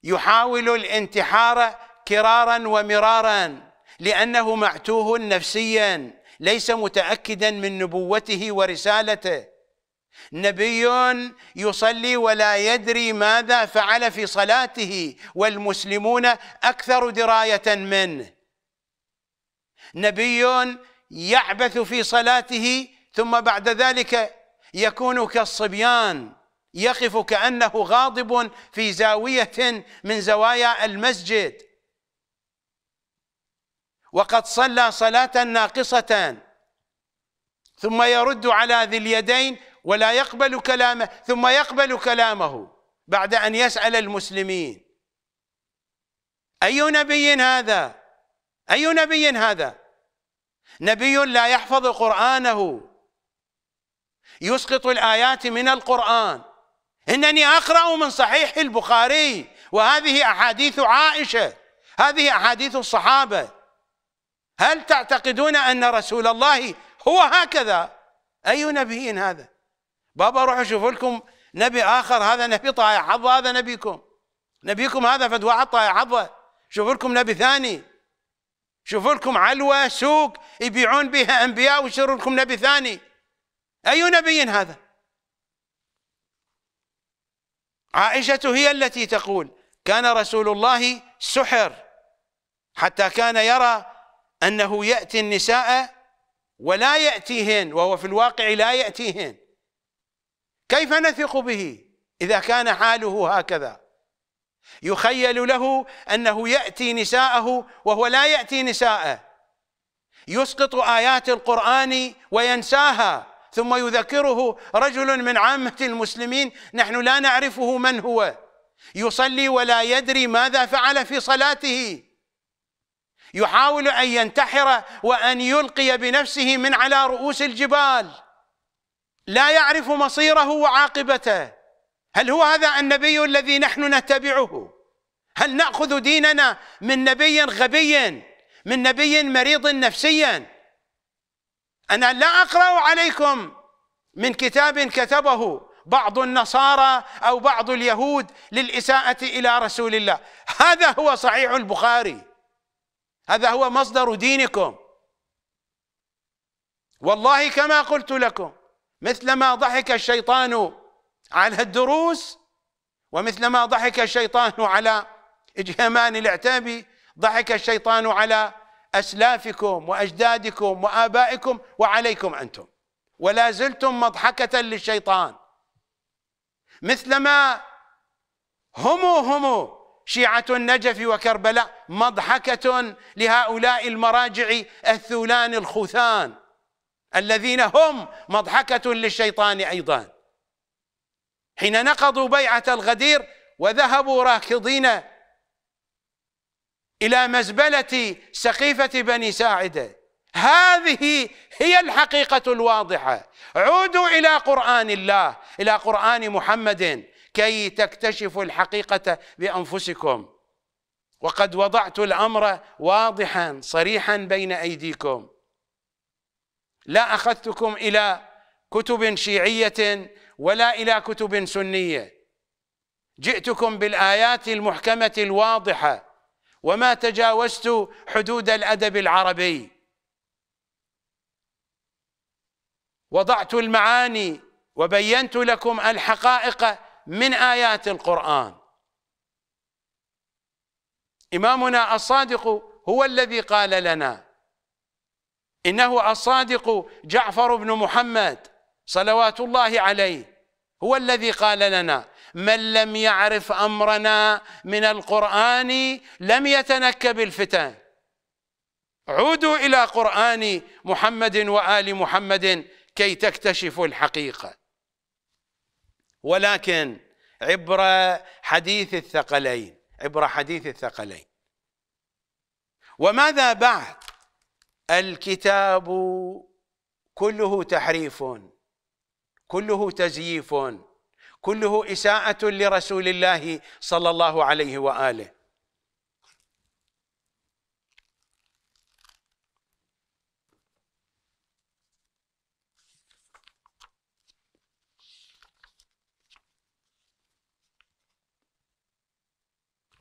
Speaker 1: يحاول الانتحار كرارا ومرارا لأنه معتوه نفسيا ليس متأكدا من نبوته ورسالته نبي يصلي ولا يدري ماذا فعل في صلاته والمسلمون أكثر دراية منه نبي يعبث في صلاته ثم بعد ذلك يكون كالصبيان يقف كانه غاضب في زاويه من زوايا المسجد وقد صلى صلاه ناقصه ثم يرد على ذي اليدين ولا يقبل كلامه ثم يقبل كلامه بعد ان يسال المسلمين اي نبي هذا أي نبي هذا نبي لا يحفظ قرآنه يسقط الآيات من القرآن إنني أقرأ من صحيح البخاري وهذه أحاديث عائشة هذه أحاديث الصحابة هل تعتقدون أن رسول الله هو هكذا أي نبي هذا بابا روحوا شوفوا لكم نبي آخر هذا نبي طايع حظه هذا نبيكم نبيكم هذا فدواء طايع حظه شوفوا لكم نبي ثاني شوفوا لكم علوة سوق يبيعون بها أنبياء ويشروا لكم نبي ثاني أي نبي هذا عائشة هي التي تقول كان رسول الله سحر حتى كان يرى أنه يأتي النساء ولا يأتيهن وهو في الواقع لا يأتيهن كيف نثق به إذا كان حاله هكذا يخيل له انه ياتي نساءه وهو لا ياتي نساءه يسقط ايات القران وينساها ثم يذكره رجل من عامه المسلمين نحن لا نعرفه من هو يصلي ولا يدري ماذا فعل في صلاته يحاول ان ينتحر وان يلقي بنفسه من على رؤوس الجبال لا يعرف مصيره وعاقبته هل هو هذا النبي الذي نحن نتبعه هل ناخذ ديننا من نبي غبي من نبي مريض نفسيا انا لا اقرا عليكم من كتاب كتبه بعض النصارى او بعض اليهود للاساءه الى رسول الله هذا هو صحيح البخاري هذا هو مصدر دينكم والله كما قلت لكم مثلما ضحك الشيطان على الدروس ومثلما ضحك الشيطان على اجهمان العتابي ضحك الشيطان على أسلافكم وأجدادكم وآبائكم وعليكم أنتم ولا زلتم مضحكة للشيطان مثلما هم هم شيعة النجف وكربلاء مضحكة لهؤلاء المراجع الثولان الخوثان الذين هم مضحكة للشيطان أيضاً حين نقضوا بيعة الغدير وذهبوا راكضين إلى مزبلة سقيفة بني ساعدة هذه هي الحقيقة الواضحة عودوا إلى قرآن الله إلى قرآن محمد كي تكتشفوا الحقيقة بأنفسكم وقد وضعت الأمر واضحا صريحا بين أيديكم لا أخذتكم إلى كتب شيعية ولا إلى كتب سنية جئتكم بالآيات المحكمة الواضحة وما تجاوزت حدود الأدب العربي وضعت المعاني وبينت لكم الحقائق من آيات القرآن إمامنا الصادق هو الذي قال لنا إنه الصادق جعفر بن محمد صلوات الله عليه هو الذي قال لنا من لم يعرف أمرنا من القرآن لم يتنك بالفتن عودوا إلى قرآن محمد وآل محمد كي تكتشفوا الحقيقة ولكن عبر حديث الثقلين عبر حديث الثقلين وماذا بعد الكتاب كله تحريف كله تزييف كله إساءة لرسول الله صلى الله عليه وآله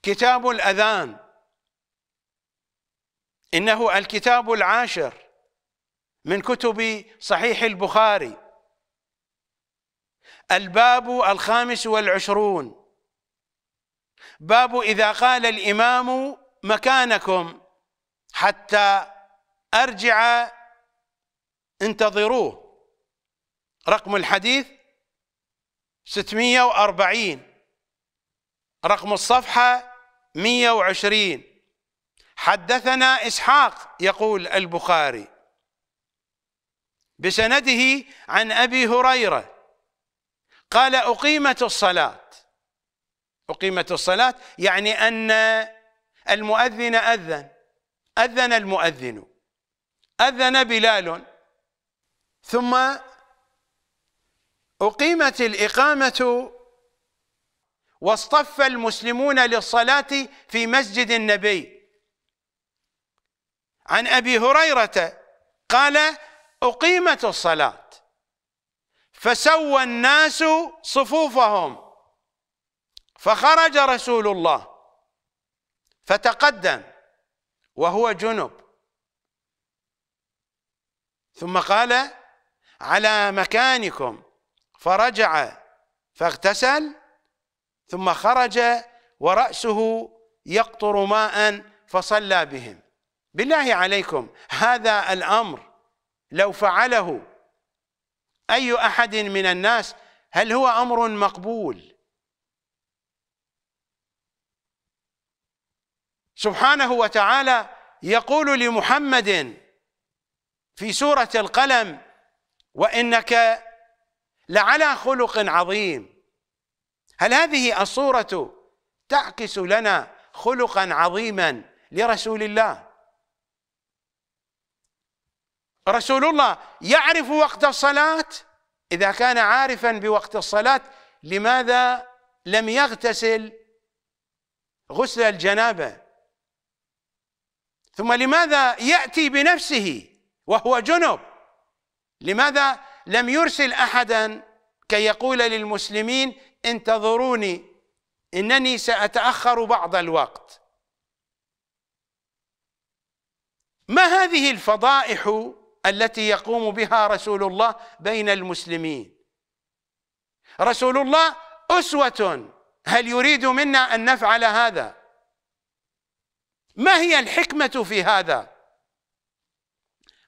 Speaker 1: كتاب الأذان إنه الكتاب العاشر من كتب صحيح البخاري الباب الخامس والعشرون باب إذا قال الإمام مكانكم حتى أرجع انتظروه رقم الحديث 640 رقم الصفحة 120 حدثنا إسحاق يقول البخاري بسنده عن أبي هريرة قال أقيمت الصلاة أقيمت الصلاة يعني أن المؤذن أذن أذن المؤذن أذن بلال ثم أقيمت الإقامة واصطف المسلمون للصلاة في مسجد النبي عن أبي هريرة قال أقيمت الصلاة فسوى الناس صفوفهم فخرج رسول الله فتقدم وهو جنب ثم قال على مكانكم فرجع فاغتسل ثم خرج ورأسه يقطر ماء فصلى بهم بالله عليكم هذا الأمر لو فعله أي أحد من الناس هل هو أمر مقبول سبحانه وتعالى يقول لمحمد في سورة القلم وإنك لعلى خلق عظيم هل هذه الصورة تعكس لنا خلقا عظيما لرسول الله رسول الله يعرف وقت الصلاة إذا كان عارفا بوقت الصلاة لماذا لم يغتسل غسل الجنابة ثم لماذا يأتي بنفسه وهو جنب لماذا لم يرسل أحدا كي يقول للمسلمين انتظروني إنني سأتأخر بعض الوقت ما هذه الفضائح التي يقوم بها رسول الله بين المسلمين رسول الله أسوة هل يريد منا أن نفعل هذا ما هي الحكمة في هذا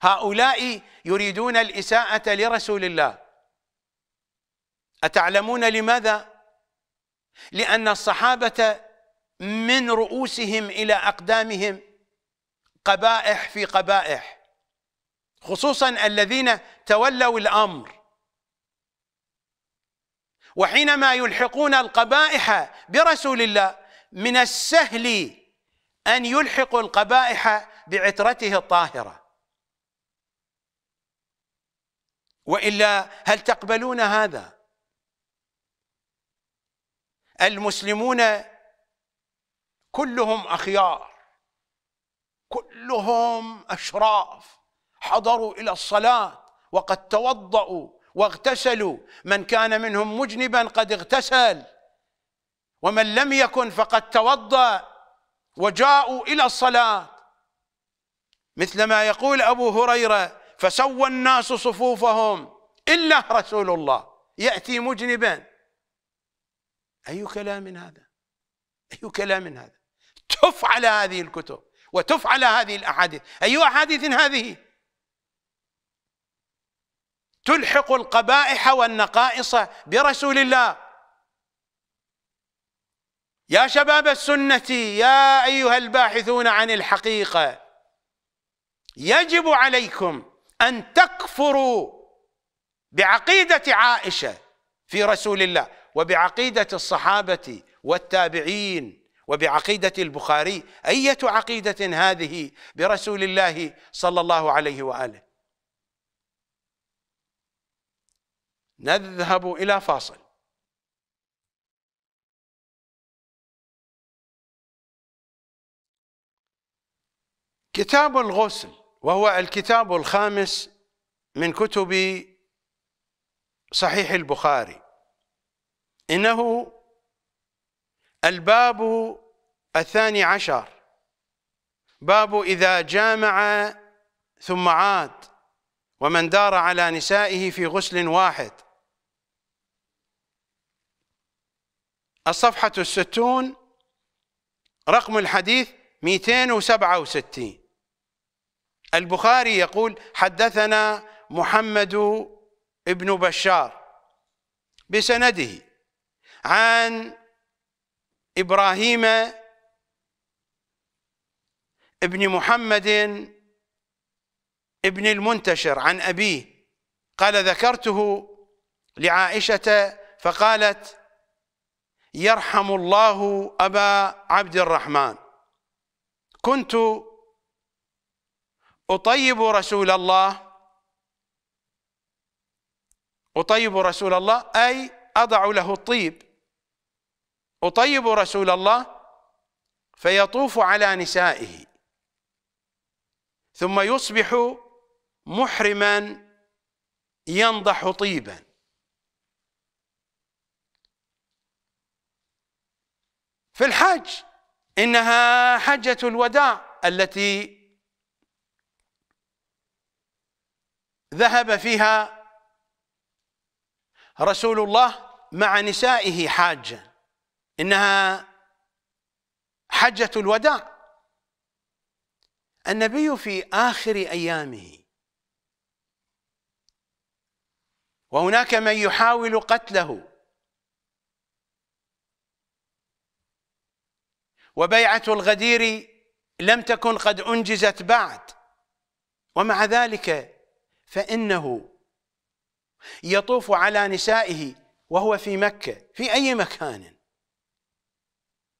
Speaker 1: هؤلاء يريدون الإساءة لرسول الله أتعلمون لماذا لأن الصحابة من رؤوسهم إلى أقدامهم قبائح في قبائح خصوصا الذين تولوا الامر وحينما يلحقون القبائح برسول الله من السهل ان يلحقوا القبائح بعترته الطاهره والا هل تقبلون هذا المسلمون كلهم اخيار كلهم اشراف حضروا إلى الصلاة وقد توضأوا واغتسلوا من كان منهم مجنبا قد اغتسل ومن لم يكن فقد توضأ وجاءوا إلى الصلاة مثل ما يقول أبو هريرة فسوى الناس صفوفهم إلا رسول الله يأتي مجنبا أي كلام من هذا أي كلام من هذا تفعل هذه الكتب وتفعل هذه الأحاديث أي أحاديث هذه تلحق القبائح والنقائص برسول الله يا شباب السنة يا أيها الباحثون عن الحقيقة يجب عليكم أن تكفروا بعقيدة عائشة في رسول الله وبعقيدة الصحابة والتابعين وبعقيدة البخاري أية عقيدة هذه برسول الله صلى الله عليه وآله نذهب إلى فاصل كتاب الغسل وهو الكتاب الخامس من كتب صحيح البخاري إنه الباب الثاني عشر باب إذا جامع ثم عاد ومن دار على نسائه في غسل واحد الصفحة الستون رقم الحديث 267 البخاري يقول حدثنا محمد ابن بشار بسنده عن إبراهيم ابن محمد ابن المنتشر عن أبيه قال ذكرته لعائشة فقالت يرحم الله أبا عبد الرحمن كنت أطيب رسول الله أطيب رسول الله أي أضع له الطيب أطيب رسول الله فيطوف على نسائه ثم يصبح محرما ينضح طيبا في الحج إنها حجة الوداع التي ذهب فيها رسول الله مع نسائه حاجة إنها حجة الوداع النبي في آخر أيامه وهناك من يحاول قتله وبيعة الغدير لم تكن قد أنجزت بعد ومع ذلك فإنه يطوف على نسائه وهو في مكة في أي مكان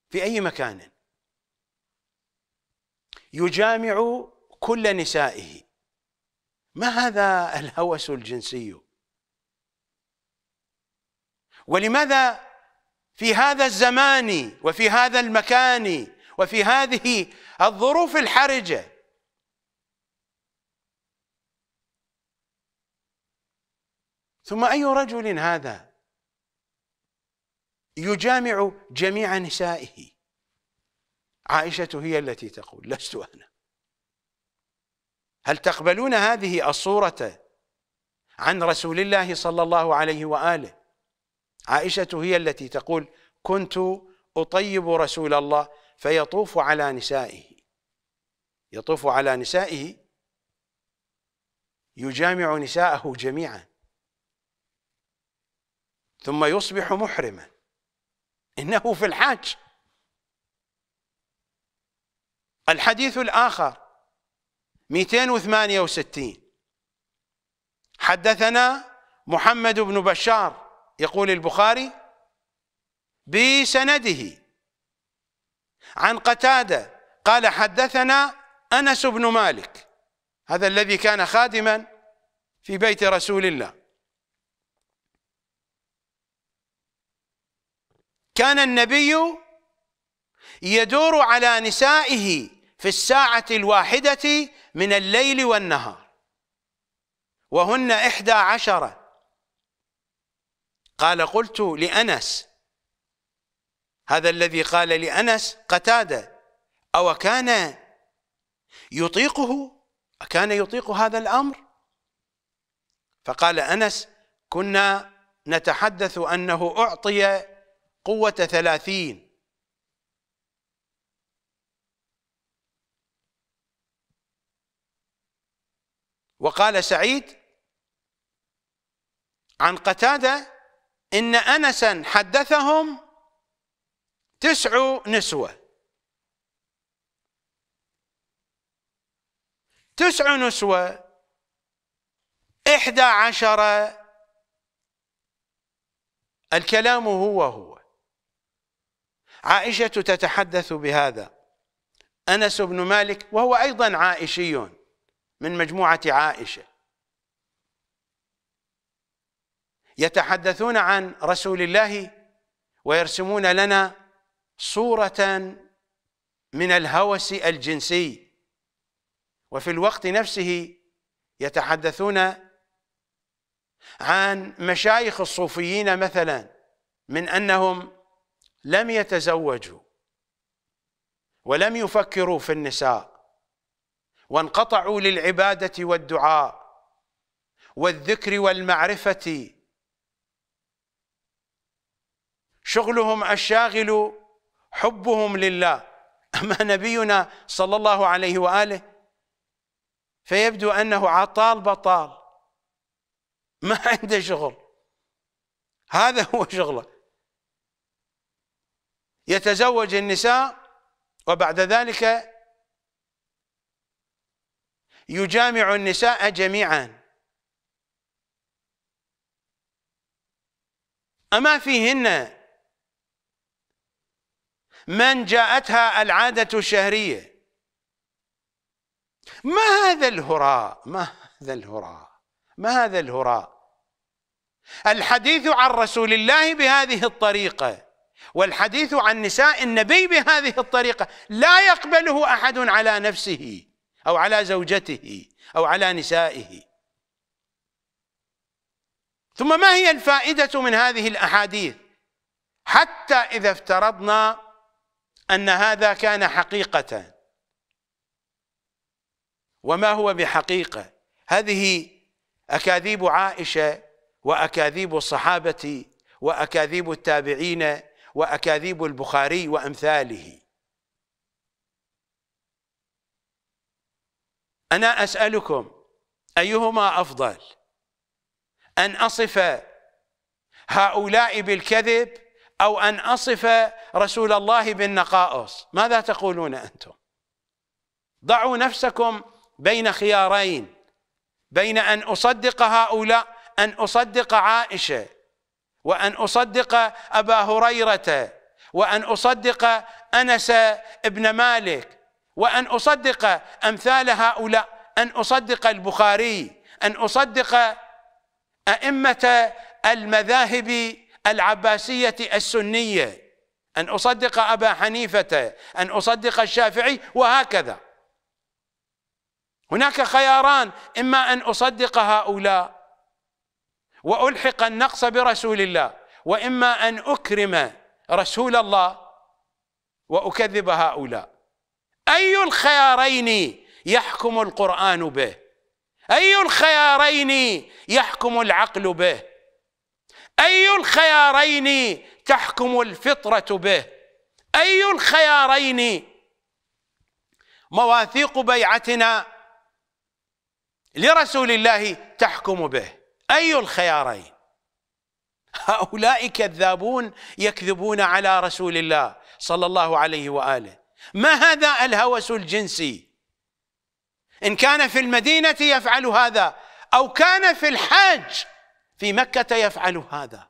Speaker 1: في أي مكان يجامع كل نسائه ما هذا الهوس الجنسي ولماذا في هذا الزمان وفي هذا المكان وفي هذه الظروف الحرجه ثم اي رجل هذا يجامع جميع نسائه عائشه هي التي تقول لست انا هل تقبلون هذه الصوره عن رسول الله صلى الله عليه واله عائشة هي التي تقول كنت أطيب رسول الله فيطوف على نسائه يطوف على نسائه يجامع نساءه جميعا ثم يصبح محرما إنه في الحاج الحديث الآخر 268 حدثنا محمد بن بشار يقول البخاري بسنده عن قتاده قال حدثنا انس بن مالك هذا الذي كان خادما في بيت رسول الله كان النبي يدور على نسائه في الساعة الواحدة من الليل والنهار وهن إحدى عشرة قال قلت لأنس هذا الذي قال لأنس قتادة أو كان يطيقه أكان يطيق هذا الأمر فقال أنس كنا نتحدث أنه أعطي قوة ثلاثين وقال سعيد عن قتاده إن أنسا حدثهم تسع نسوة تسع نسوة إحدى عشرة الكلام هو هو عائشة تتحدث بهذا أنس بن مالك وهو أيضا عائشي من مجموعة عائشة يتحدثون عن رسول الله ويرسمون لنا صورة من الهوس الجنسي وفي الوقت نفسه يتحدثون عن مشايخ الصوفيين مثلا من أنهم لم يتزوجوا ولم يفكروا في النساء وانقطعوا للعبادة والدعاء والذكر والمعرفة شغلهم الشاغل حبهم لله أما نبينا صلى الله عليه وآله فيبدو أنه عطال بطال ما عنده شغل هذا هو شغله يتزوج النساء وبعد ذلك يجامع النساء جميعا أما فيهن من جاءتها العادة الشهرية ما هذا الهراء ما هذا الهراء ما هذا الهراء الحديث عن رسول الله بهذه الطريقة والحديث عن نساء النبي بهذه الطريقة لا يقبله أحد على نفسه أو على زوجته أو على نسائه ثم ما هي الفائدة من هذه الأحاديث حتى إذا افترضنا أن هذا كان حقيقة وما هو بحقيقة هذه أكاذيب عائشة وأكاذيب الصحابة وأكاذيب التابعين وأكاذيب البخاري وأمثاله أنا أسألكم أيهما أفضل أن أصف هؤلاء بالكذب أو أن أصف رسول الله بالنقائص ماذا تقولون أنتم ضعوا نفسكم بين خيارين بين أن أصدق هؤلاء أن أصدق عائشة وأن أصدق أبا هريرة وأن أصدق أنس ابن مالك وأن أصدق أمثال هؤلاء أن أصدق البخاري أن أصدق أئمة المذاهب العباسية السنية أن أصدق أبا حنيفة أن أصدق الشافعي وهكذا هناك خياران إما أن أصدق هؤلاء وألحق النقص برسول الله وإما أن أكرم رسول الله وأكذب هؤلاء أي الخيارين يحكم القرآن به أي الخيارين يحكم العقل به أي الخيارين تحكم الفطرة به أي الخيارين مواثيق بيعتنا لرسول الله تحكم به أي الخيارين هؤلاء كذابون يكذبون على رسول الله صلى الله عليه وآله ما هذا الهوس الجنسي إن كان في المدينة يفعل هذا أو كان في الحاج في مكة يفعل هذا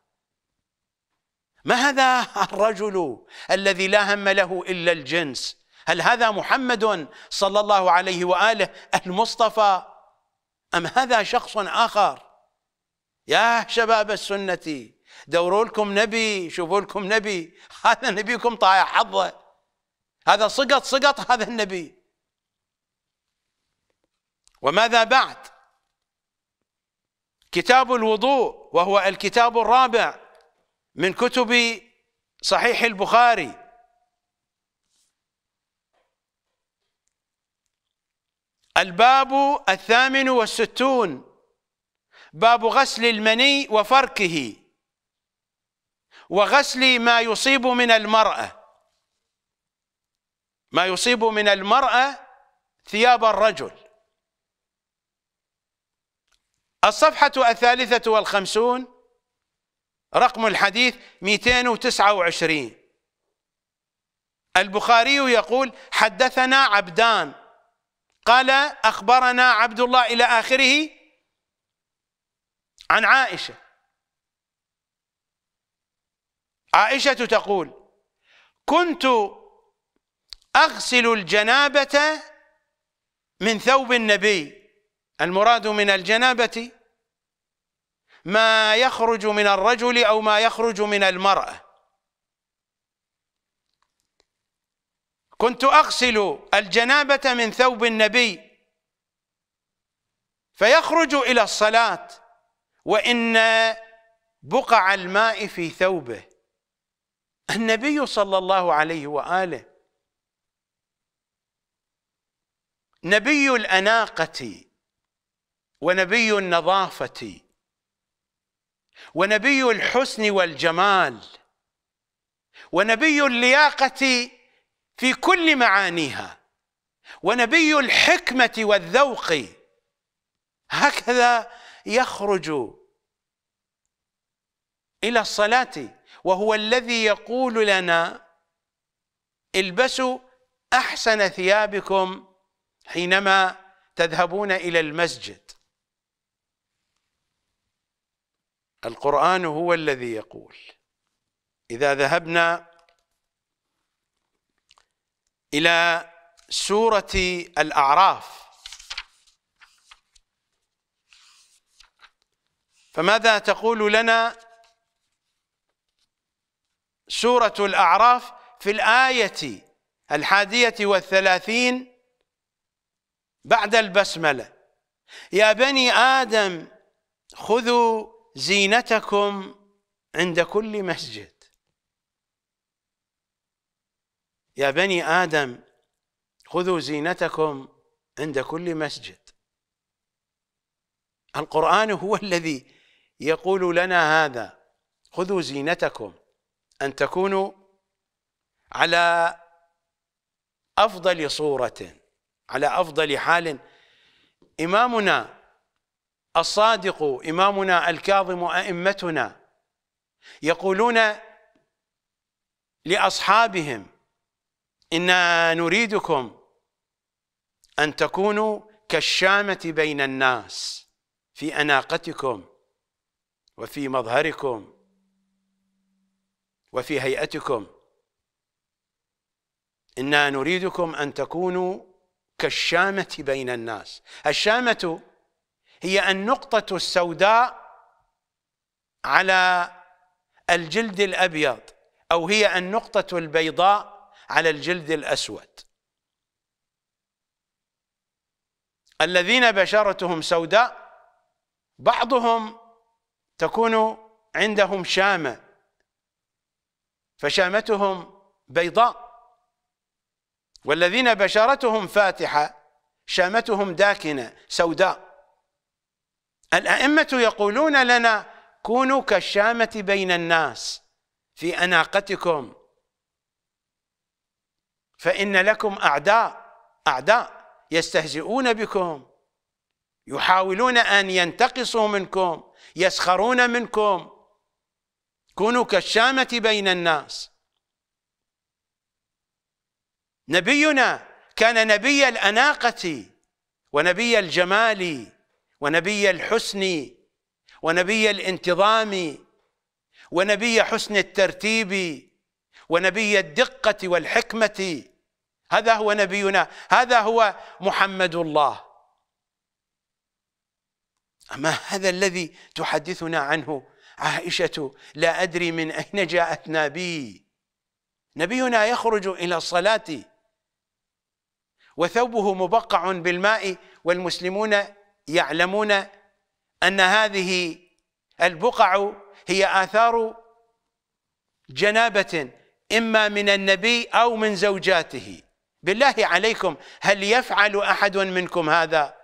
Speaker 1: ما هذا الرجل الذي لا هم له إلا الجنس هل هذا محمد صلى الله عليه وآله المصطفى أم هذا شخص آخر يا شباب السنة دوروا لكم نبي شوفوا لكم نبي هذا نبيكم طايع حظه هذا سقط سقط هذا النبي وماذا بعد كتاب الوضوء وهو الكتاب الرابع من كتب صحيح البخاري الباب الثامن والستون باب غسل المني وفركه وغسل ما يصيب من المرأة ما يصيب من المرأة ثياب الرجل الصفحة الثالثة والخمسون رقم الحديث 229 البخاري يقول حدثنا عبدان قال أخبرنا عبد الله إلى آخره عن عائشة عائشة تقول كنت أغسل الجنابة من ثوب النبي المراد من الجنابة ما يخرج من الرجل أو ما يخرج من المرأة كنت أغسل الجنابة من ثوب النبي فيخرج إلى الصلاة وإن بقع الماء في ثوبه النبي صلى الله عليه وآله نبي الأناقة ونبي النظافة ونبي الحسن والجمال ونبي اللياقة في كل معانيها ونبي الحكمة والذوق هكذا يخرج إلى الصلاة وهو الذي يقول لنا البسوا أحسن ثيابكم حينما تذهبون إلى المسجد القرآن هو الذي يقول إذا ذهبنا إلى سورة الأعراف فماذا تقول لنا سورة الأعراف في الآية الحادية والثلاثين بعد البسملة يا بني آدم خذوا زينتكم عند كل مسجد يا بني آدم خذوا زينتكم عند كل مسجد القرآن هو الذي يقول لنا هذا خذوا زينتكم أن تكونوا على أفضل صورة على أفضل حال إمامنا الصادق إمامنا الكاظم أئمتنا يقولون لأصحابهم إنا نريدكم أن تكونوا كالشامة بين الناس في أناقتكم وفي مظهركم وفي هيئتكم إنا نريدكم أن تكونوا كالشامة بين الناس الشامة هي النقطة السوداء على الجلد الأبيض أو هي النقطة البيضاء على الجلد الأسود الذين بشرتهم سوداء بعضهم تكون عندهم شامة فشامتهم بيضاء والذين بشرتهم فاتحة شامتهم داكنة سوداء الأئمة يقولون لنا كونوا كالشامة بين الناس في أناقتكم فإن لكم أعداء أعداء يستهزئون بكم يحاولون أن ينتقصوا منكم يسخرون منكم كونوا كالشامة بين الناس نبينا كان نبي الأناقة ونبي الجمال ونبي الحسن ونبي الانتظام ونبي حسن الترتيب ونبي الدقة والحكمة هذا هو نبينا هذا هو محمد الله أما هذا الذي تحدثنا عنه عائشة لا أدري من أين جاءتنا بي نبينا يخرج إلى الصلاة وثوبه مبقع بالماء والمسلمون يعلمون أن هذه البقع هي آثار جنابة إما من النبي أو من زوجاته بالله عليكم هل يفعل أحد منكم هذا؟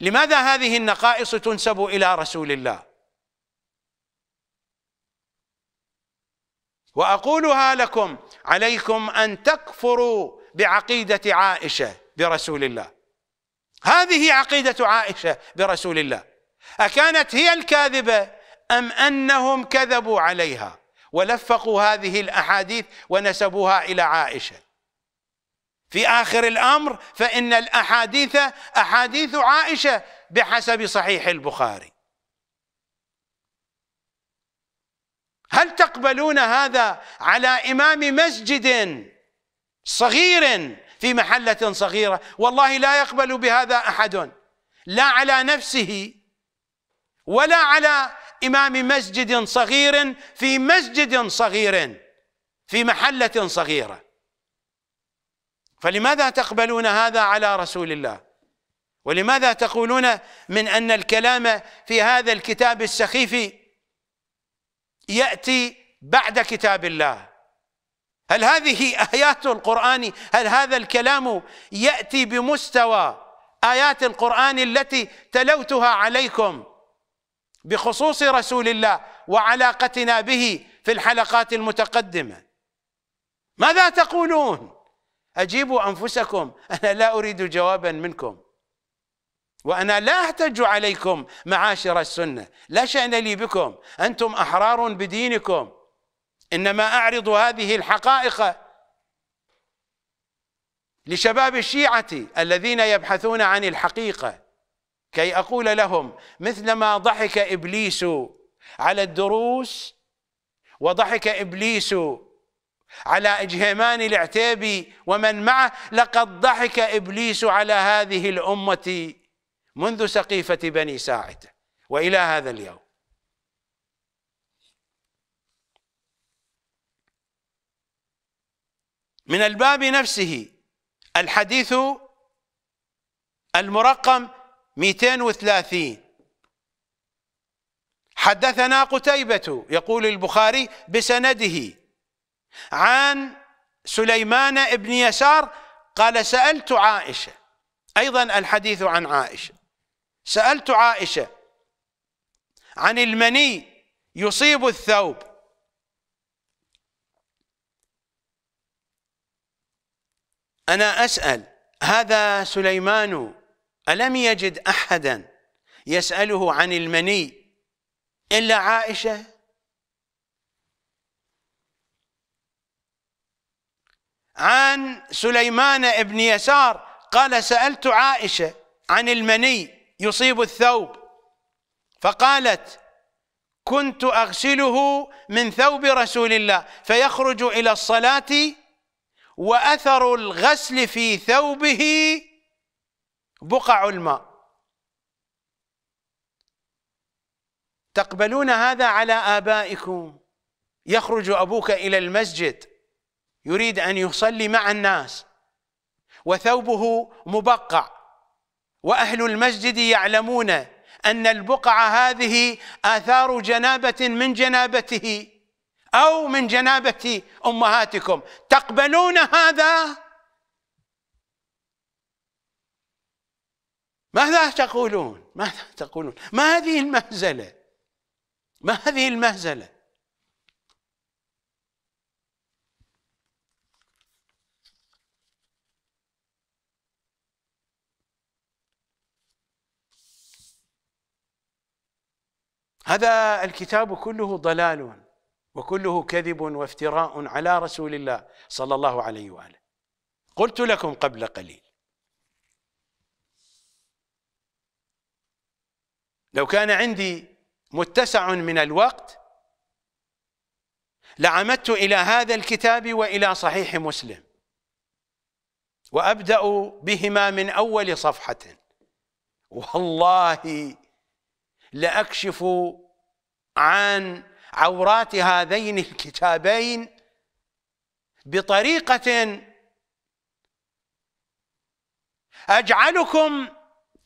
Speaker 1: لماذا هذه النقائص تنسب إلى رسول الله؟ وأقولها لكم عليكم أن تكفروا بعقيدة عائشة برسول الله هذه عقيدة عائشة برسول الله أكانت هي الكاذبة أم أنهم كذبوا عليها ولفقوا هذه الأحاديث ونسبوها إلى عائشة في آخر الأمر فإن الأحاديث أحاديث عائشة بحسب صحيح البخاري هل تقبلون هذا على إمام مسجد صغير في محلة صغيرة والله لا يقبل بهذا أحد لا على نفسه ولا على إمام مسجد صغير في مسجد صغير في محلة صغيرة فلماذا تقبلون هذا على رسول الله ولماذا تقولون من أن الكلام في هذا الكتاب السخيف يأتي بعد كتاب الله هل هذه آيات القرآن هل هذا الكلام يأتي بمستوى آيات القرآن التي تلوتها عليكم بخصوص رسول الله وعلاقتنا به في الحلقات المتقدمة ماذا تقولون أجيبوا أنفسكم أنا لا أريد جوابا منكم وأنا لا أحتج عليكم معاشر السنة لا شأن لي بكم أنتم أحرار بدينكم انما اعرض هذه الحقائق لشباب الشيعه الذين يبحثون عن الحقيقه كي اقول لهم مثلما ضحك ابليس على الدروس وضحك ابليس على اجهمان العتيبي ومن معه لقد ضحك ابليس على هذه الامه منذ سقيفه بني ساعده والى هذا اليوم من الباب نفسه الحديث المرقم 230 حدثنا قتيبة يقول البخاري بسنده عن سليمان ابن يسار قال سألت عائشة أيضا الحديث عن عائشة سألت عائشة عن المني يصيب الثوب أنا أسأل هذا سليمان ألم يجد أحدا يسأله عن المني إلا عائشة عن سليمان ابن يسار قال سألت عائشة عن المني يصيب الثوب فقالت كنت أغسله من ثوب رسول الله فيخرج إلى الصلاة واثر الغسل في ثوبه بقع الماء تقبلون هذا على ابائكم يخرج ابوك الى المسجد يريد ان يصلي مع الناس وثوبه مبقع واهل المسجد يعلمون ان البقعة هذه اثار جنابه من جنابته أو من جنابة أمهاتكم تقبلون هذا ماذا تقولون ماذا تقولون ما هذه المهزلة ما هذه المهزلة هذا الكتاب كله ضلال وكله كذب وافتراء على رسول الله صلى الله عليه واله قلت لكم قبل قليل لو كان عندي متسع من الوقت لعمدت الى هذا الكتاب والى صحيح مسلم وابدا بهما من اول صفحه والله لاكشف عن عورات هذين الكتابين بطريقة أجعلكم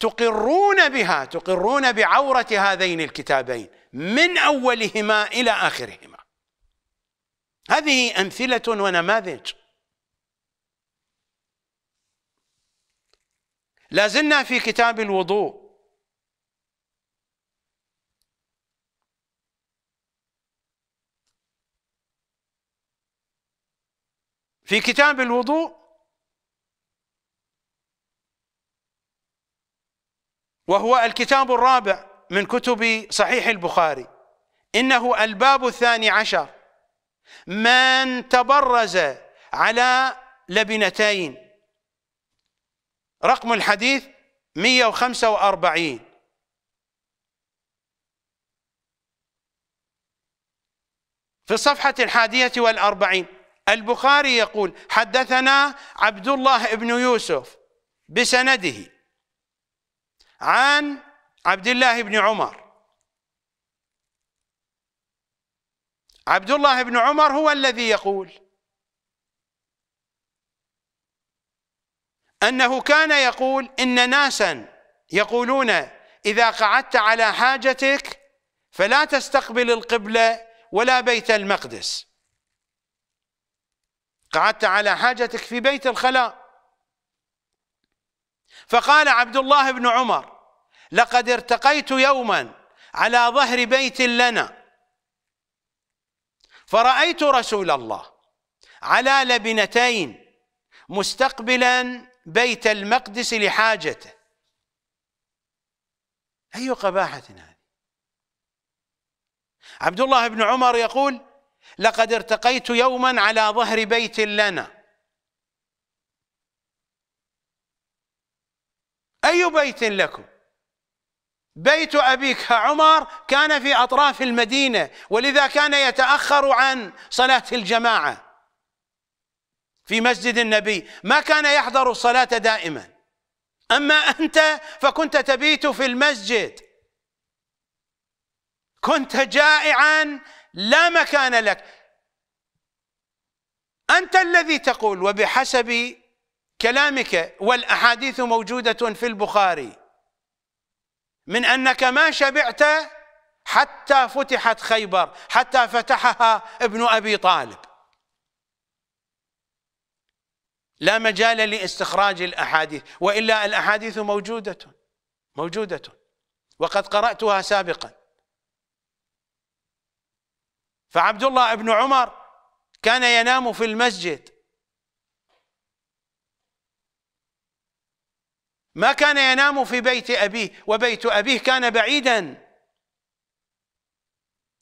Speaker 1: تقرون بها تقرون بعورة هذين الكتابين من أولهما إلى آخرهما هذه أمثلة ونماذج لازلنا في كتاب الوضوء في كتاب الوضوء وهو الكتاب الرابع من كتب صحيح البخاري إنه الباب الثاني عشر من تبرز على لبنتين رقم الحديث 145 في الصفحة الحادية والأربعين البخاري يقول حدثنا عبد الله بن يوسف بسنده عن عبد الله بن عمر عبد الله بن عمر هو الذي يقول أنه كان يقول إن ناسا يقولون إذا قعدت على حاجتك فلا تستقبل القبلة ولا بيت المقدس قعدت على حاجتك في بيت الخلاء فقال عبد الله بن عمر لقد ارتقيت يوما على ظهر بيت لنا فرأيت رسول الله على لبنتين مستقبلا بيت المقدس لحاجته أي قباحة هذه عبد الله بن عمر يقول لقد ارتقيت يوما على ظهر بيت لنا أي بيت لكم بيت أبيك عمر كان في أطراف المدينة ولذا كان يتأخر عن صلاة الجماعة في مسجد النبي ما كان يحضر الصلاة دائما أما أنت فكنت تبيت في المسجد كنت جائعا لا مكان لك أنت الذي تقول وبحسب كلامك والأحاديث موجودة في البخاري من أنك ما شبعت حتى فتحت خيبر حتى فتحها ابن أبي طالب لا مجال لاستخراج الأحاديث وإلا الأحاديث موجودة موجودة وقد قرأتها سابقاً فعبد الله بن عمر كان ينام في المسجد ما كان ينام في بيت أبيه وبيت أبيه كان بعيدا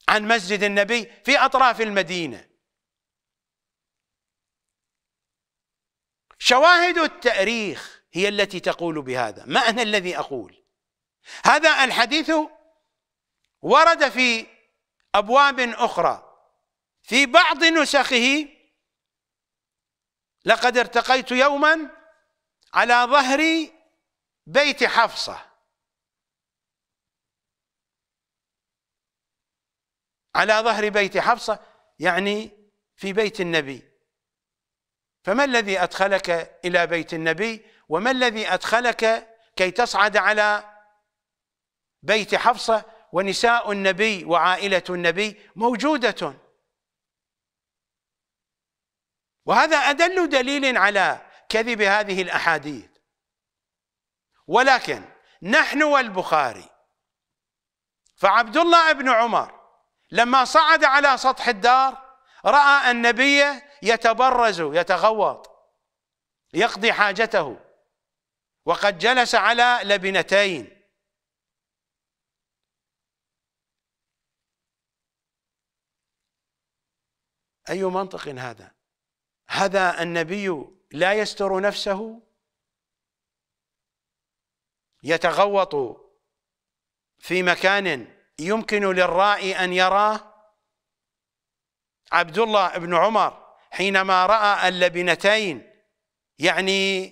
Speaker 1: عن مسجد النبي في أطراف المدينة شواهد التاريخ هي التي تقول بهذا ما أنا الذي أقول هذا الحديث ورد في أبواب أخرى في بعض نسخه لقد ارتقيت يوما على ظهر بيت حفصة على ظهر بيت حفصة يعني في بيت النبي فما الذي أدخلك إلى بيت النبي وما الذي أدخلك كي تصعد على بيت حفصة ونساء النبي وعائلة النبي موجودة وهذا أدل دليل على كذب هذه الأحاديث ولكن نحن والبخاري فعبد الله بن عمر لما صعد على سطح الدار رأى النبي يتبرز يتغوط يقضي حاجته وقد جلس على لبنتين أي منطق هذا هذا النبي لا يستر نفسه يتغوط في مكان يمكن للرائي أن يراه عبد الله بن عمر حينما رأى اللبنتين يعني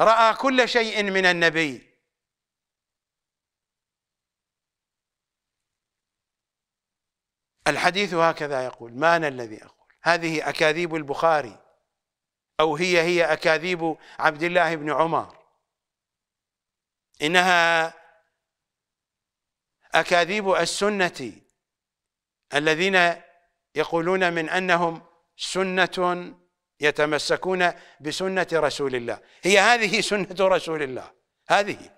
Speaker 1: رأى كل شيء من النبي الحديث هكذا يقول ما أنا الذي أقول هذه أكاذيب البخاري أو هي هي أكاذيب عبد الله بن عمر إنها أكاذيب السنة الذين يقولون من أنهم سنة يتمسكون بسنة رسول الله هي هذه سنة رسول الله هذه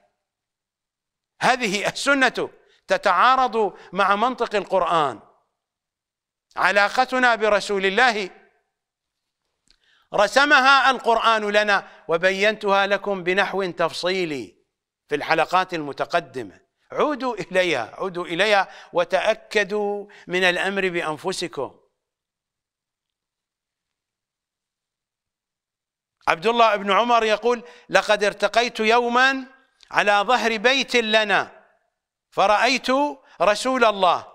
Speaker 1: هذه السنة تتعارض مع منطق القرآن علاقتنا برسول الله رسمها القرآن لنا وبينتها لكم بنحو تفصيلي في الحلقات المتقدمة عودوا إليها عودوا إليها وتأكدوا من الأمر بأنفسكم عبد الله بن عمر يقول لقد ارتقيت يوما على ظهر بيت لنا فرأيت رسول الله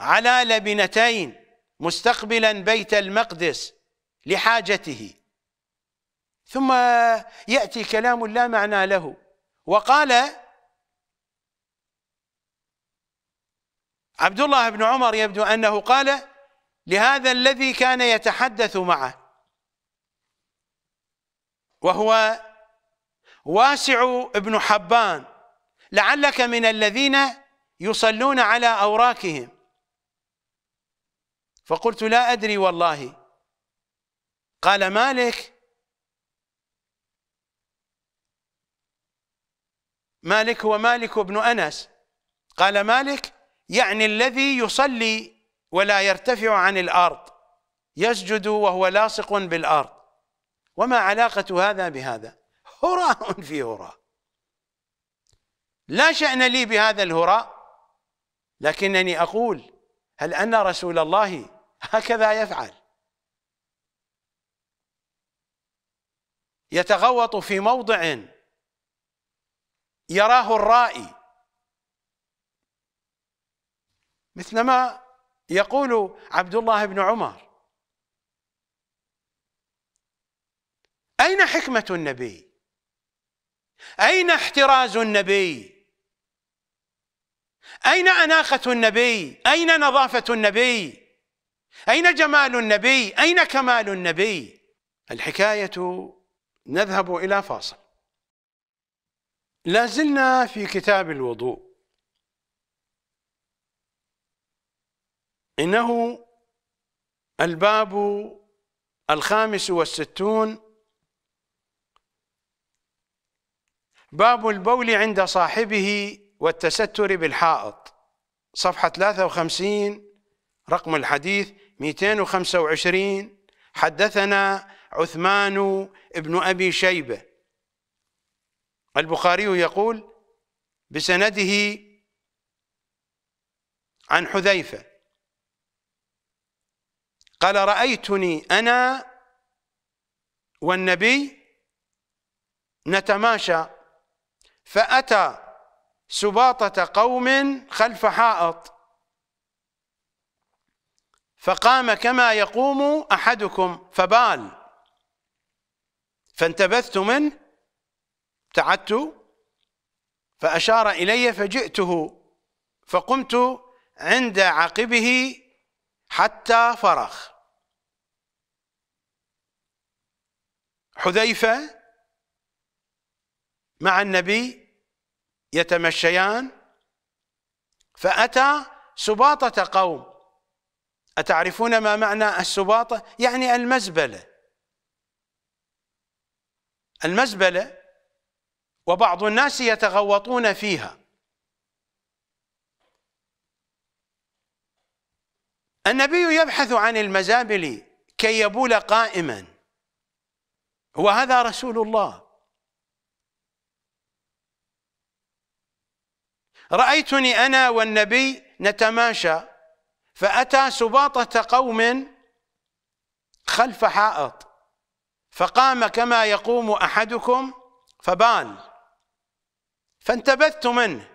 Speaker 1: على لبنتين مستقبلا بيت المقدس لحاجته ثم يأتي كلام لا معنى له وقال عبد الله بن عمر يبدو أنه قال لهذا الذي كان يتحدث معه وهو واسع بن حبان لعلك من الذين يصلون على أوراكهم فقلت لا أدري والله قال مالك مالك هو مالك بن أنس قال مالك يعني الذي يصلي ولا يرتفع عن الأرض يسجد وهو لاصق بالأرض وما علاقة هذا بهذا هراء [LAUGHS] في هراء لا شأن لي بهذا الهراء لكنني أقول هل أن رسول الله هكذا يفعل يتغوط في موضع يراه الرائي مثلما يقول عبد الله بن عمر أين حكمة النبي أين احتراز النبي أين أناقة النبي أين نظافة النبي أين جمال النبي أين كمال النبي الحكاية نذهب إلى فاصل لازلنا في كتاب الوضوء إنه الباب الخامس والستون باب البول عند صاحبه والتستر بالحائط صفحة 53 رقم الحديث 225 حدثنا عثمان بن أبي شيبة البخاري يقول بسنده عن حذيفة قال رأيتني أنا والنبي نتماشى فأتى سباطة قوم خلف حائط فقام كما يقوم أحدكم فبال فانتبثت منه ابتعدت فأشار إلي فجئته فقمت عند عقبه حتى فرغ حذيفة مع النبي يتمشيان فأتى سباطة قوم أتعرفون ما معنى السباطة؟ يعني المزبلة المزبلة وبعض الناس يتغوطون فيها النبي يبحث عن المزابل كي يبول قائما وهذا رسول الله رأيتني أنا والنبي نتماشى فأتى سباطة قوم خلف حائط فقام كما يقوم أحدكم فبال فانتبذت منه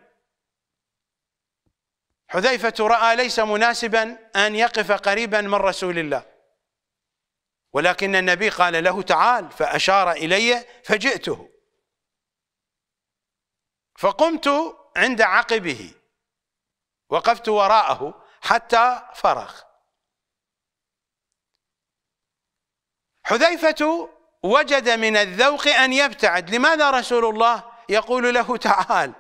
Speaker 1: حذيفة رأى ليس مناسبا أن يقف قريبا من رسول الله ولكن النبي قال له تعال فأشار إلي فجئته فقمت عند عقبه وقفت وراءه حتى فرغ حذيفة وجد من الذوق أن يبتعد لماذا رسول الله يقول له [LAUGHS] تعال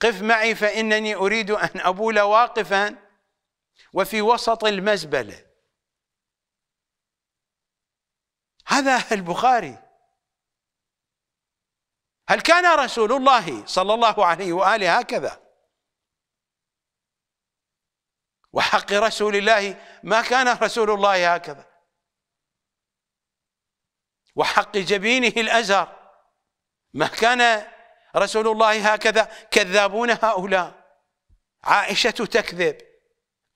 Speaker 1: قف معي فإنني أريد أن أبول واقفا وفي وسط المزبلة هذا [LAUGHS] البخاري هل كان رسول الله صلى الله عليه وآله هكذا وحق رسول الله ما كان رسول الله هكذا وحق جبينه الأزهر ما كان رسول الله هكذا كذابون هؤلاء عائشة تكذب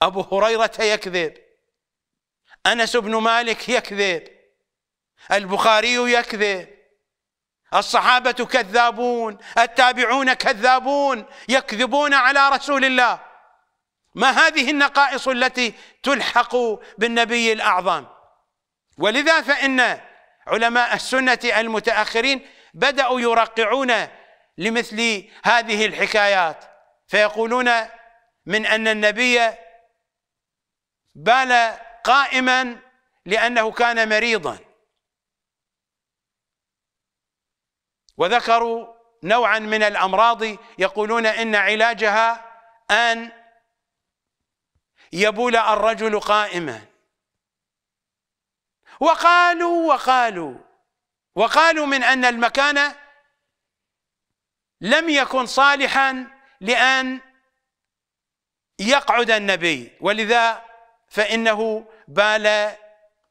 Speaker 1: أبو هريرة يكذب أنس بن مالك يكذب البخاري يكذب الصحابة كذابون التابعون كذابون يكذبون على رسول الله ما هذه النقائص التي تلحق بالنبي الأعظم ولذا فإن علماء السنة المتأخرين بدأوا يرقعون لمثل هذه الحكايات فيقولون من أن النبي بال قائما لأنه كان مريضا وذكروا نوعا من الأمراض يقولون إن علاجها أن يبول الرجل قائما وقالوا وقالوا وقالوا من أن المكان لم يكن صالحا لأن يقعد النبي ولذا فإنه بال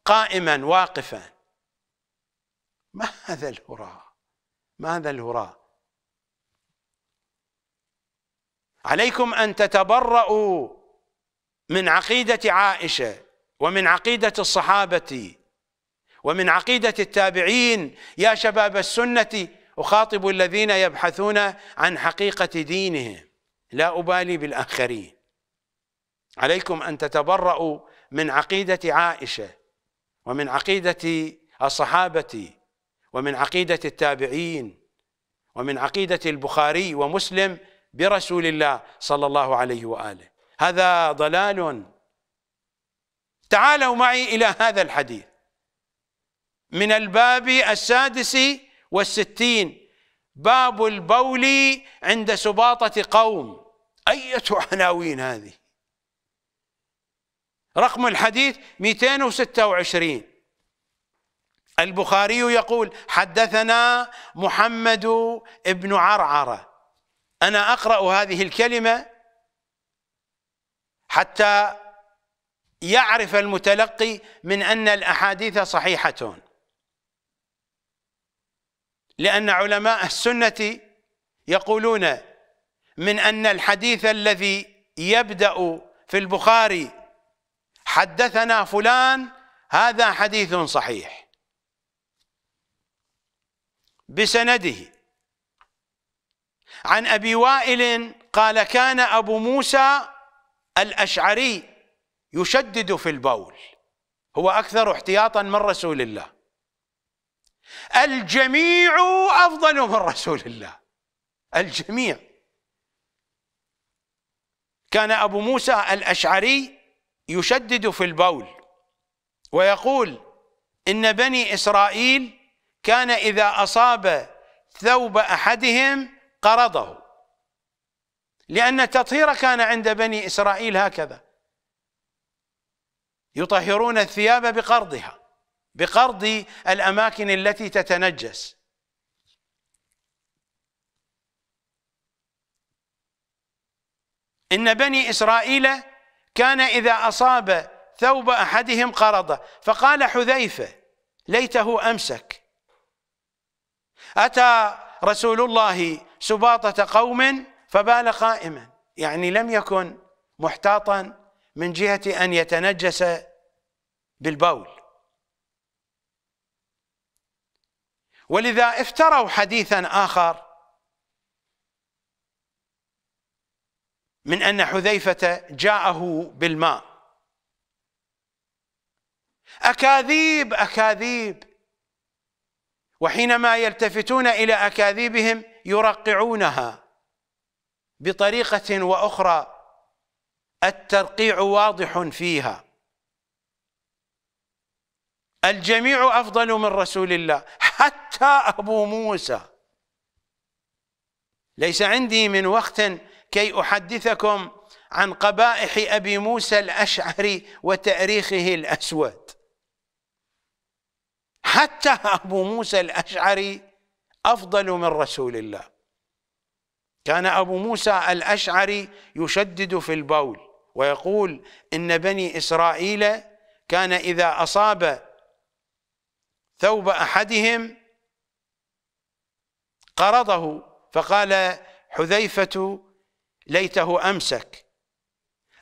Speaker 1: قائما واقفا ما هذا الهراء ما هذا الهراء عليكم أن تتبرؤوا من عقيدة عائشة ومن عقيدة الصحابة ومن عقيدة التابعين يا شباب السنة أخاطب الذين يبحثون عن حقيقة دينهم لا أبالي بالآخرين عليكم أن تتبرأوا من عقيدة عائشة ومن عقيدة الصحابة ومن عقيدة التابعين ومن عقيدة البخاري ومسلم برسول الله صلى الله عليه وآله هذا ضلال تعالوا معي إلى هذا الحديث من الباب السادس والستين باب البول عند سباطة قوم أية عناوين هذه رقم الحديث 226 البخاري يقول حدثنا محمد بن عرعرة أنا أقرأ هذه الكلمة حتى يعرف المتلقي من أن الأحاديث صحيحة لأن علماء السنة يقولون من أن الحديث الذي يبدأ في البخاري حدثنا فلان هذا حديث صحيح بسنده عن أبي وائل قال كان أبو موسى الأشعري يشدد في البول هو أكثر احتياطا من رسول الله الجميع أفضل من رسول الله الجميع كان أبو موسى الأشعري يشدد في البول ويقول إن بني إسرائيل كان إذا أصاب ثوب أحدهم قرضه لأن التطهير كان عند بني إسرائيل هكذا يطهرون الثياب بقرضها بقرض الأماكن التي تتنجس إن بني إسرائيل كان إذا أصاب ثوب أحدهم قرضه فقال حذيفة ليته أمسك أتى رسول الله سباطة قوم فبال قائما يعني لم يكن محتاطا من جهة أن يتنجس بالبول ولذا افتروا حديثا آخر من أن حذيفة جاءه بالماء أكاذيب أكاذيب وحينما يلتفتون إلى أكاذيبهم يرقعونها بطريقة وأخرى الترقيع واضح فيها الجميع أفضل من رسول الله حتى أبو موسى ليس عندي من وقت كي أحدثكم عن قبائح أبي موسى الأشعري وتاريخه الأسود حتى أبو موسى الأشعري أفضل من رسول الله كان أبو موسى الأشعري يشدد في البول ويقول إن بني إسرائيل كان إذا أصاب ثوب أحدهم قرضه فقال حذيفة ليته أمسك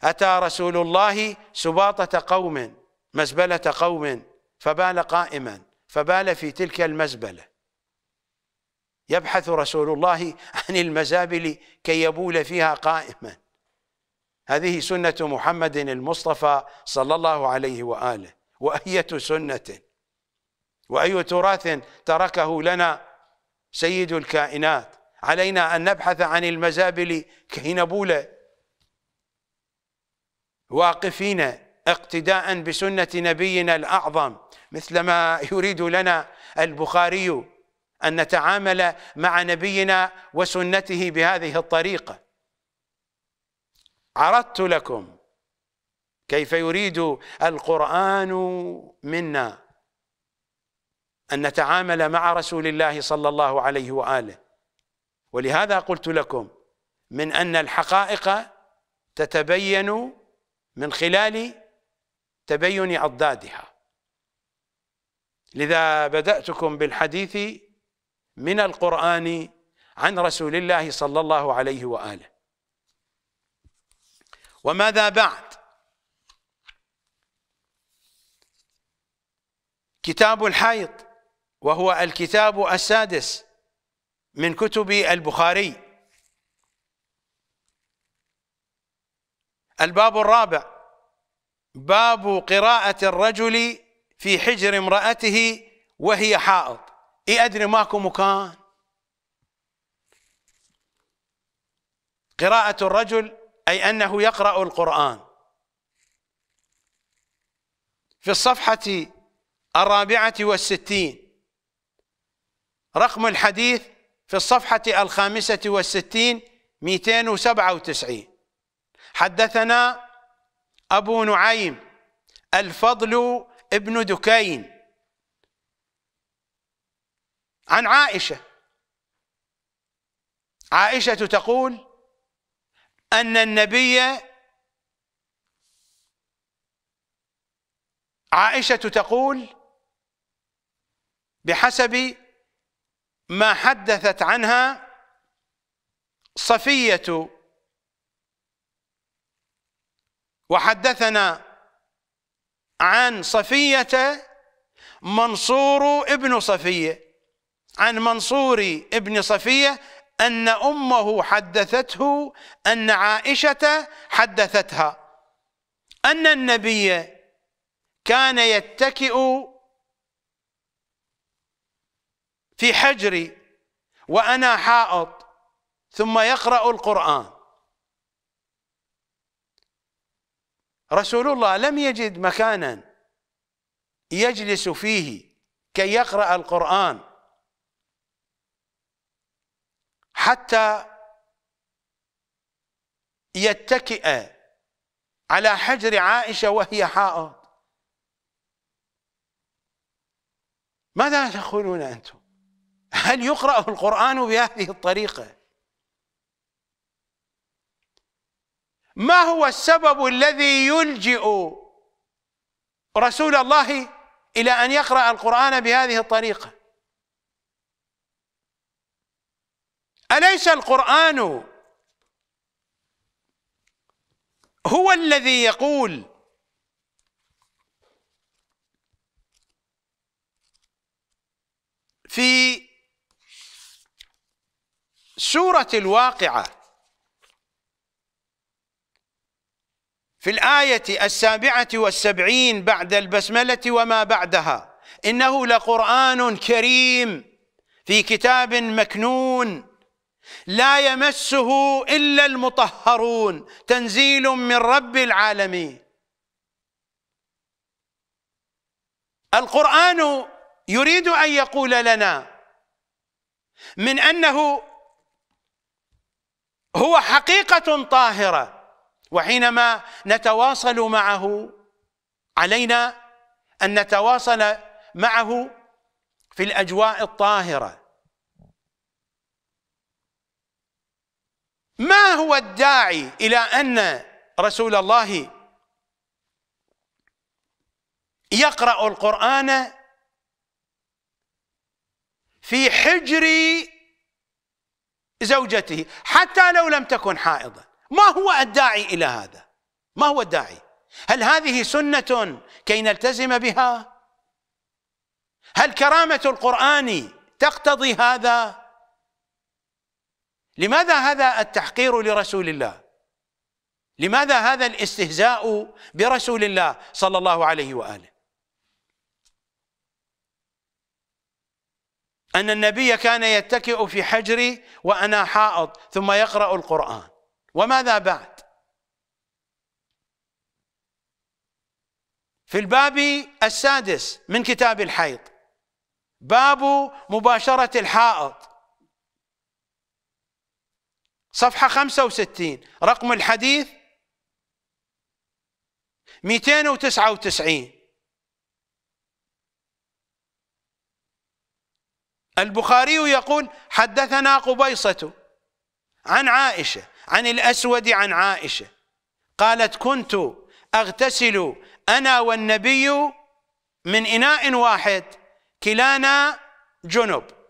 Speaker 1: أتى رسول الله سباطة قوم مزبلة قوم فبال قائما فبال في تلك المزبله يبحث رسول الله [LAUGHS] عن المزابل كي يبول فيها قائما هذه سنة محمد المصطفى صلى الله عليه وآله وأية سنة وأي تراث تركه لنا سيد الكائنات علينا أن نبحث عن المزابل كي نبول واقفين اقتداء بسنة نبينا الأعظم مثلما يريد لنا البخاري أن نتعامل مع نبينا وسنته بهذه الطريقة عرضت لكم كيف يريد القرآن منا أن نتعامل مع رسول الله صلى الله عليه وآله ولهذا قلت لكم من أن الحقائق تتبين من خلال تبين أضدادها لذا بدأتكم بالحديث من القرآن عن رسول الله صلى الله عليه وآله وماذا بعد كتاب الحيض وهو الكتاب السادس من كتب البخاري الباب الرابع باب قراءة الرجل في حجر امرأته وهي حائض اي ادري ماكو مكان قراءة الرجل اي انه يقرأ القرآن في الصفحة الرابعة والستين رقم الحديث في الصفحة الخامسة والستين 297 حدثنا أبو نعيم الفضل ابن دكين عن عائشة عائشة تقول أن النبي عائشة تقول بحسب ما حدثت عنها صفية وحدثنا عن صفية منصور ابن صفيه عن منصور ابن صفية أن أمه حدثته أن عائشة حدثتها أن النبي كان يتكئ في حجري وأنا حائط ثم يقرأ القرآن رسول الله لم يجد مكانا يجلس فيه كي يقرأ القرآن حتى يتكئ على حجر عائشة وهي حائض ماذا تقولون أنتم هل يقرأ القرآن بهذه الطريقة ما هو السبب الذي يلجئ رسول الله إلى أن يقرأ القرآن بهذه الطريقة أليس القرآن هو الذي يقول في سورة الواقعة في الآية السابعة والسبعين بعد البسملة وما بعدها إنه لقرآن كريم في كتاب مكنون لا يمسه الا المطهرون تنزيل من رب العالمين القران يريد ان يقول لنا من انه هو حقيقه طاهره وحينما نتواصل معه علينا ان نتواصل معه في الاجواء الطاهره ما هو الداعي إلى أن رسول الله يقرأ القرآن في حجر زوجته حتى لو لم تكن حائضا ما هو الداعي إلى هذا ما هو الداعي هل هذه سنة كي نلتزم بها هل كرامة القرآن تقتضي هذا لماذا هذا التحقير لرسول الله لماذا هذا الاستهزاء برسول الله صلى الله عليه واله ان النبي كان يتكئ في حجري وانا حائط ثم يقرا القران وماذا بعد في الباب السادس من كتاب الحيض باب مباشره الحائط صفحة 65 رقم الحديث 299 البخاري يقول حدثنا قبيصة عن عائشة عن الأسود عن عائشة قالت كنت أغتسل أنا والنبي من إناء واحد كلانا جنب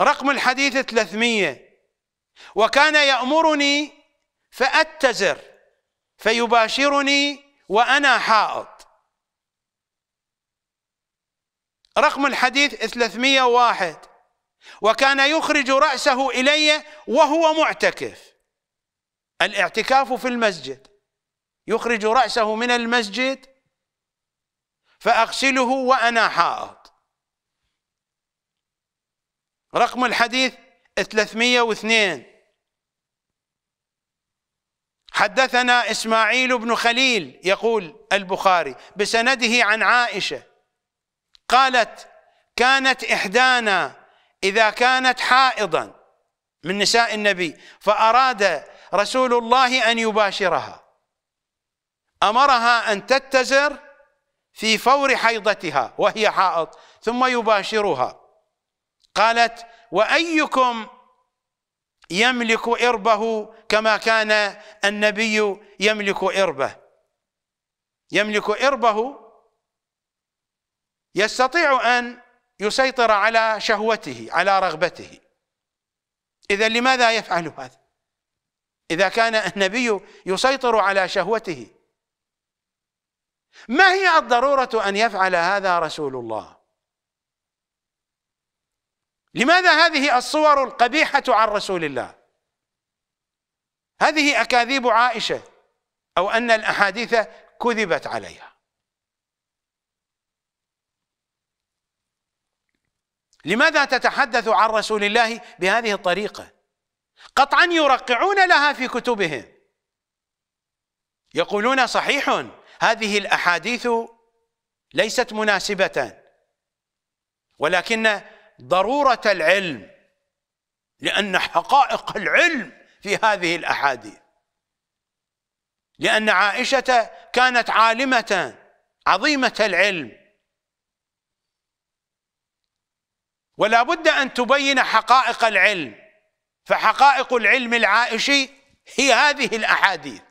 Speaker 1: رقم الحديث 300 وكان يأمرني فأتزر فيباشرني وأنا حائض رقم الحديث 301 وكان يخرج رأسه إلي وهو معتكف الاعتكاف في المسجد يخرج رأسه من المسجد فأغسله وأنا حائض رقم الحديث 302 حدثنا إسماعيل بن خليل يقول البخاري بسنده عن عائشة قالت كانت إحدانا إذا كانت حائضا من نساء النبي فأراد رسول الله أن يباشرها أمرها أن تتزر في فور حيضتها وهي حائض ثم يباشرها قالت وايكم يملك اربه كما كان النبي يملك اربه يملك اربه يستطيع ان يسيطر على شهوته على رغبته اذا لماذا يفعل هذا اذا كان النبي يسيطر على شهوته ما هي الضروره ان يفعل هذا رسول الله لماذا هذه الصور القبيحة عن رسول الله هذه أكاذيب عائشة أو أن الأحاديث كذبت عليها لماذا تتحدث عن رسول الله بهذه الطريقة قطعا يرقعون لها في كتبهم يقولون صحيح هذه الأحاديث ليست مناسبة ولكن ضروره العلم لان حقائق العلم في هذه الاحاديث لان عائشه كانت عالمه عظيمه العلم ولا بد ان تبين حقائق العلم فحقائق العلم العائشي هي هذه الاحاديث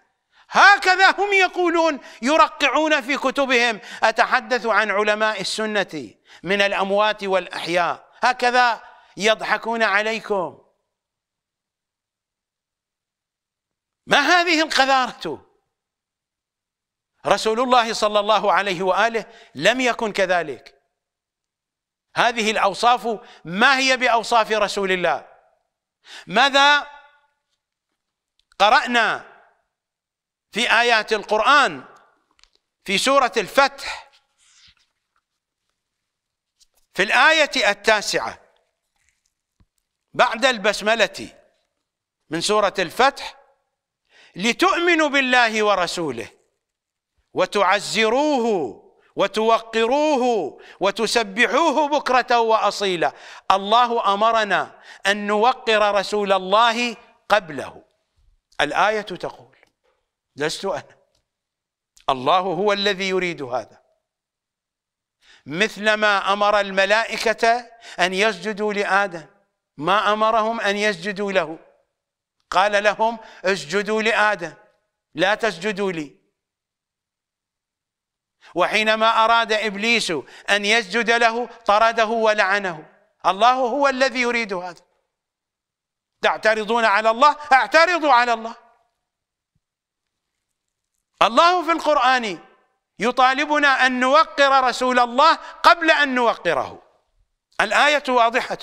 Speaker 1: هكذا هم يقولون يرقعون في كتبهم اتحدث عن علماء السنه من الاموات والاحياء هكذا يضحكون عليكم ما هذه القذارة رسول الله صلى الله عليه وآله لم يكن كذلك هذه الأوصاف ما هي بأوصاف رسول الله ماذا قرأنا في آيات القرآن في سورة الفتح في الآية التاسعة بعد البسملة من سورة الفتح لتؤمنوا بالله ورسوله وتعزروه وتوقروه وتسبحوه بكرة وأصيلا الله أمرنا أن نوقر رسول الله قبله الآية تقول لست أنا الله هو الذي يريد هذا مثلما أمر الملائكة أن يسجدوا لآدم ما أمرهم أن يسجدوا له قال لهم اسجدوا لآدم لا تسجدوا لي وحينما أراد إبليس أن يسجد له طرده ولعنه الله هو الذي يريد هذا تعترضون على الله اعترضوا على الله الله في القرآن يطالبنا أن نوقر رسول الله قبل أن نوقره الآية واضحة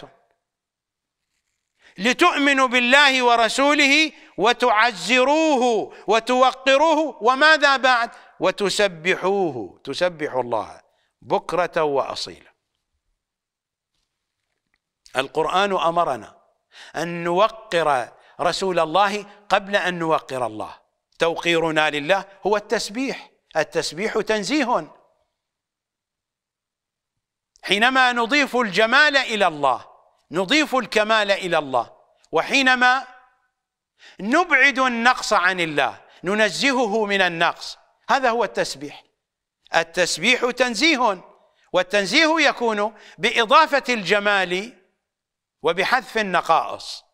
Speaker 1: لتؤمنوا بالله ورسوله وتعزروه وتوقروه وماذا بعد وتسبحوه تسبحوا الله بكرة وأصيلا القرآن أمرنا أن نوقر رسول الله قبل أن نوقر الله توقيرنا لله هو التسبيح التسبيح تنزيه حينما نضيف الجمال إلى الله نضيف الكمال إلى الله وحينما نبعد النقص عن الله ننزهه من النقص هذا هو التسبيح التسبيح تنزيه والتنزيه يكون بإضافة الجمال وبحذف النقائص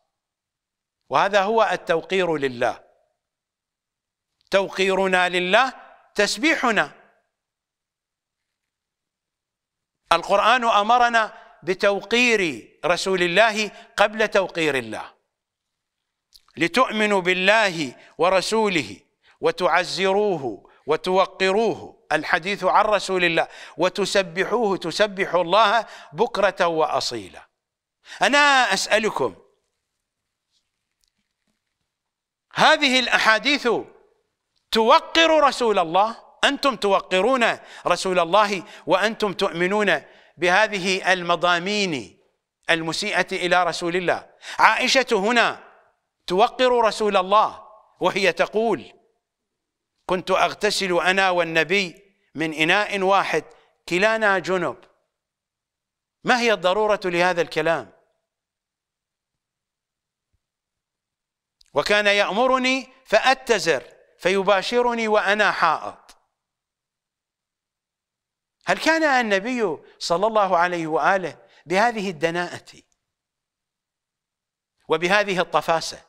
Speaker 1: وهذا هو التوقير لله توقيرنا لله تسبيحنا القرآن أمرنا بتوقير رسول الله قبل توقير الله لتؤمنوا بالله ورسوله وتعزروه وتوقروه الحديث عن رسول الله وتسبحوه تسبح الله بكرة وأصيلا أنا أسألكم هذه الأحاديث توقر رسول الله أنتم توقرون رسول الله وأنتم تؤمنون بهذه المضامين المسيئة إلى رسول الله عائشة هنا توقر رسول الله وهي تقول كنت أغتسل أنا والنبي من إناء واحد كلانا جنب ما هي الضرورة لهذا الكلام وكان يأمرني فأتزر فيباشرني وأنا حائط هل كان النبي صلى الله عليه وآله بهذه الدناءة وبهذه الطفاسة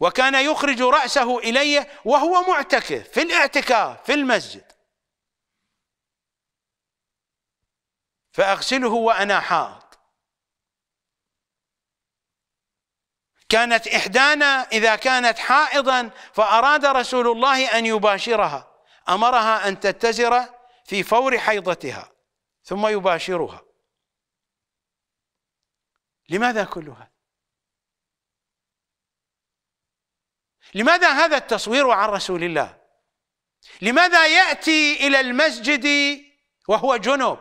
Speaker 1: وكان يخرج رأسه إلي وهو معتكف في الاعتكاف في المسجد فأغسله وأنا حائط كانت إحدانا إذا كانت حائضا فأراد رسول الله أن يباشرها أمرها أن تتزر في فور حيضتها ثم يباشرها لماذا كل هذا لماذا هذا التصوير عن رسول الله لماذا يأتي إلى المسجد وهو جنب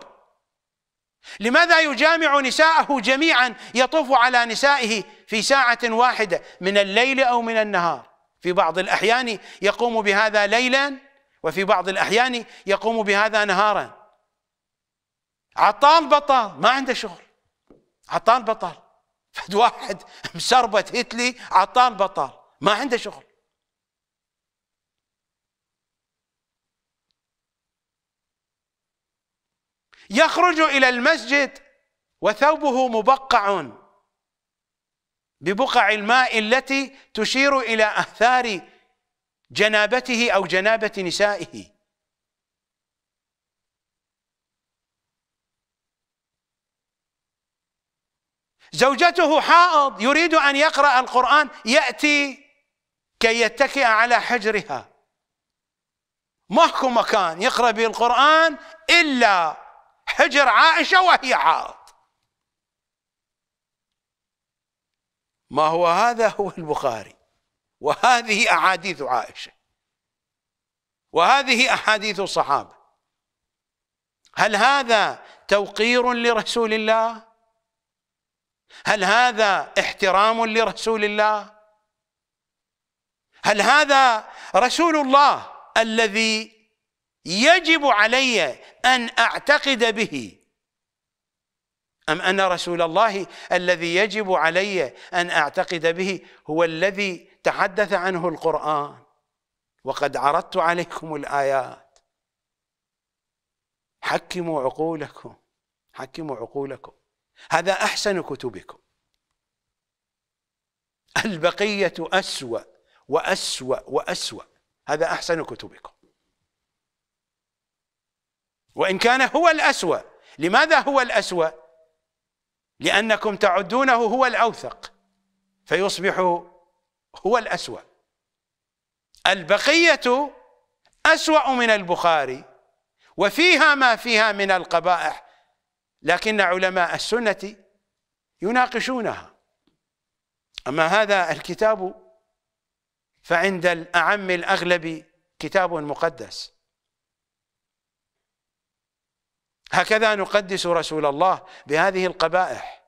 Speaker 1: لماذا يجامع نساءه جميعا يطوف على نسائه في ساعة واحدة من الليل أو من النهار في بعض الأحيان يقوم بهذا ليلا وفي بعض الأحيان يقوم بهذا نهارا عطال بطال ما عنده شغل عطال بطال فد واحد مسربة هتلي عطال بطال ما عنده شغل يخرج إلى المسجد وثوبه مبقع ببقع الماء التي تشير إلى أثار جنابته أو جنابة نسائه زوجته حائض يريد أن يقرأ القرآن يأتي كي يتكئ على حجرها ماكو مكان يقرأ به القرآن إلا حجر عائشة وهي حائط ما هو هذا هو البخاري وهذه أحاديث عائشة وهذه أحاديث الصحابة هل هذا توقير لرسول الله هل هذا احترام لرسول الله هل هذا رسول الله الذي يجب علي أن أعتقد به أم أن رسول الله الذي يجب علي أن أعتقد به هو الذي تحدث عنه القرآن وقد عرضت عليكم الآيات حكموا عقولكم حكموا عقولكم هذا أحسن كتبكم البقية أسوأ وأسوأ وأسوأ هذا أحسن كتبكم وإن كان هو الأسوأ لماذا هو الأسوأ لأنكم تعدونه هو الأوثق فيصبح هو الأسوأ البقية أسوأ من البخاري وفيها ما فيها من القبائح لكن علماء السنة يناقشونها أما هذا الكتاب فعند الأعم الأغلب كتاب مقدس هكذا نقدس رسول الله بهذه القبائح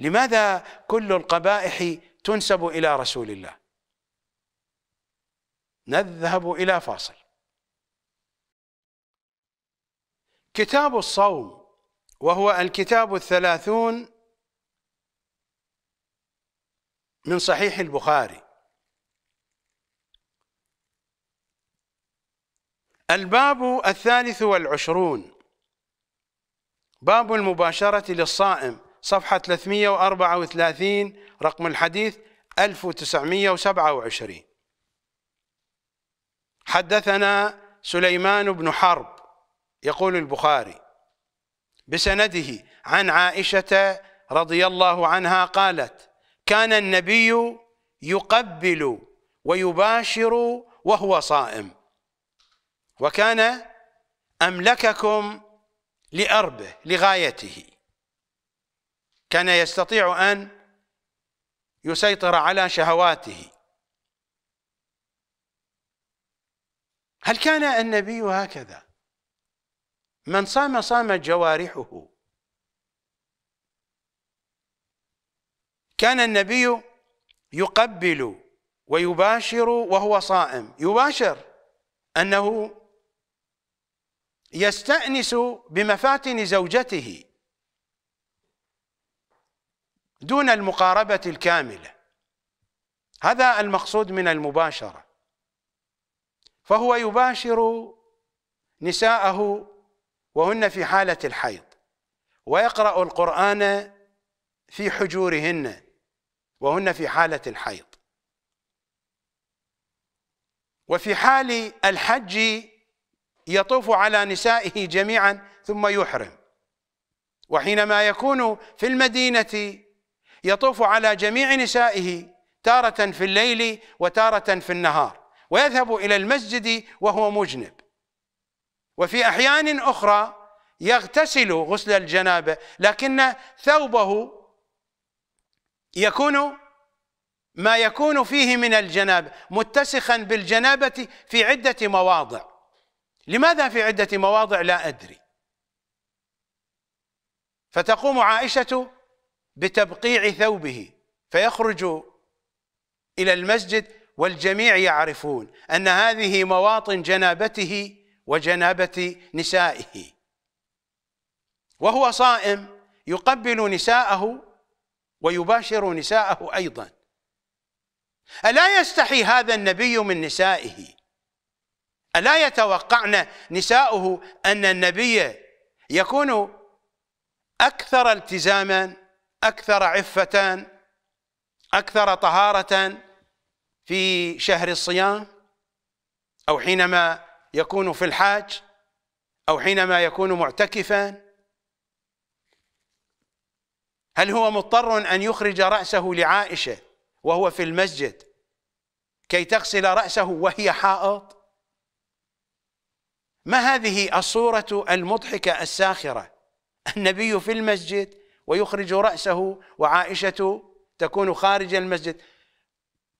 Speaker 1: لماذا كل القبائح تنسب إلى رسول الله نذهب إلى فاصل كتاب الصوم وهو الكتاب الثلاثون من صحيح البخاري الباب الثالث والعشرون باب المباشرة للصائم صفحة 334 رقم الحديث 1927 حدثنا سليمان بن حرب يقول البخاري بسنده عن عائشة رضي الله عنها قالت كان النبي يقبل ويباشر وهو صائم وكان أملككم لأربه لغايته كان يستطيع أن يسيطر على شهواته هل كان النبي هكذا من صام صامت جوارحه كان النبي يقبل ويباشر وهو صائم يباشر أنه يستأنس بمفاتن زوجته دون المقاربة الكاملة هذا المقصود من المباشرة فهو يباشر نساءه وهن في حالة الحيض ويقرأ القرآن في حجورهن وهن في حالة الحيض وفي حال الحج يطوف على نسائه جميعا ثم يحرم وحينما يكون في المدينة يطوف على جميع نسائه تارة في الليل وتارة في النهار ويذهب إلى المسجد وهو مجنب وفي أحيان أخرى يغتسل غسل الجنابة لكن ثوبه يكون ما يكون فيه من الجنابة متسخا بالجنابة في عدة مواضع لماذا في عدة مواضع لا أدري فتقوم عائشة بتبقيع ثوبه فيخرج إلى المسجد والجميع يعرفون أن هذه مواطن جنابته وجنابة نسائه وهو صائم يقبل نساءه ويباشر نساءه أيضا ألا يستحي هذا النبي من نسائه ألا يتوقعن نساؤه أن النبي يكون أكثر التزاما أكثر عفة أكثر طهارة في شهر الصيام أو حينما يكون في الحاج أو حينما يكون معتكفا هل هو مضطر أن يخرج رأسه لعائشة وهو في المسجد كي تغسل رأسه وهي حائط ما هذه الصورة المضحكة الساخرة النبي في المسجد ويخرج رأسه وعائشة تكون خارج المسجد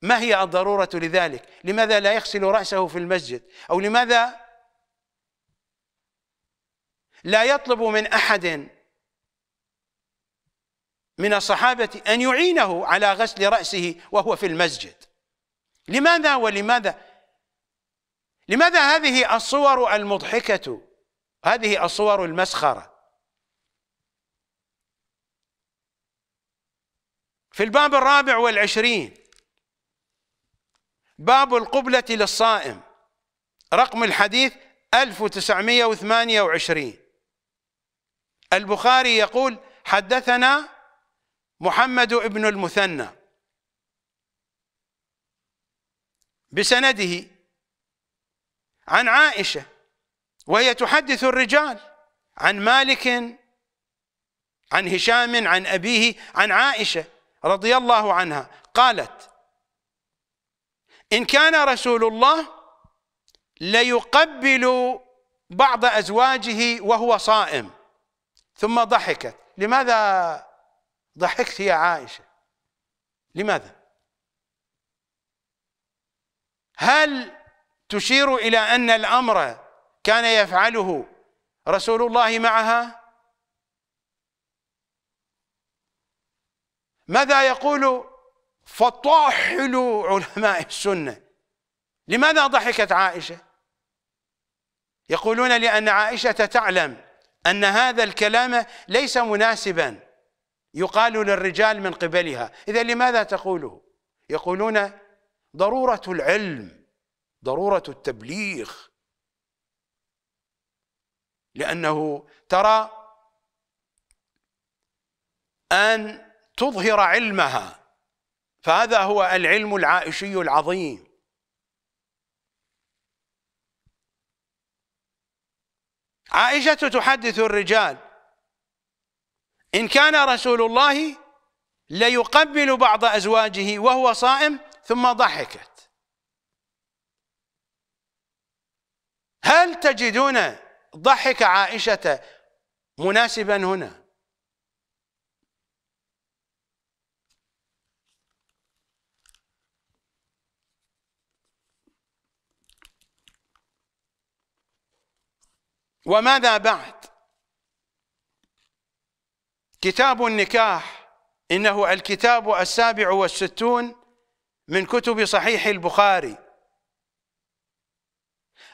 Speaker 1: ما هي الضرورة لذلك لماذا لا يغسل رأسه في المسجد أو لماذا لا يطلب من أحد من الصحابة أن يعينه على غسل رأسه وهو في المسجد لماذا ولماذا لماذا هذه الصور المضحكة هذه الصور المسخرة في الباب الرابع والعشرين باب القبلة للصائم رقم الحديث 1928 البخاري يقول حدثنا محمد ابن المثنى بسنده عن عائشة وهي تحدث الرجال عن مالك عن هشام عن أبيه عن عائشة رضي الله عنها قالت إن كان رسول الله ليقبل بعض أزواجه وهو صائم ثم ضحكت لماذا ضحكت يا عائشة لماذا هل تشير إلى أن الأمر كان يفعله رسول الله معها ماذا يقول فطاحل علماء السنة لماذا ضحكت عائشة يقولون لأن عائشة تعلم أن هذا الكلام ليس مناسبا يقال للرجال من قبلها إذا لماذا تقوله يقولون ضرورة العلم ضروره التبليغ لانه ترى ان تظهر علمها فهذا هو العلم العائشي العظيم عائشه تحدث الرجال ان كان رسول الله ليقبل بعض ازواجه وهو صائم ثم ضحكت هل تجدون ضحك عائشة مناسبا هنا وماذا بعد كتاب النكاح إنه الكتاب السابع والستون من كتب صحيح البخاري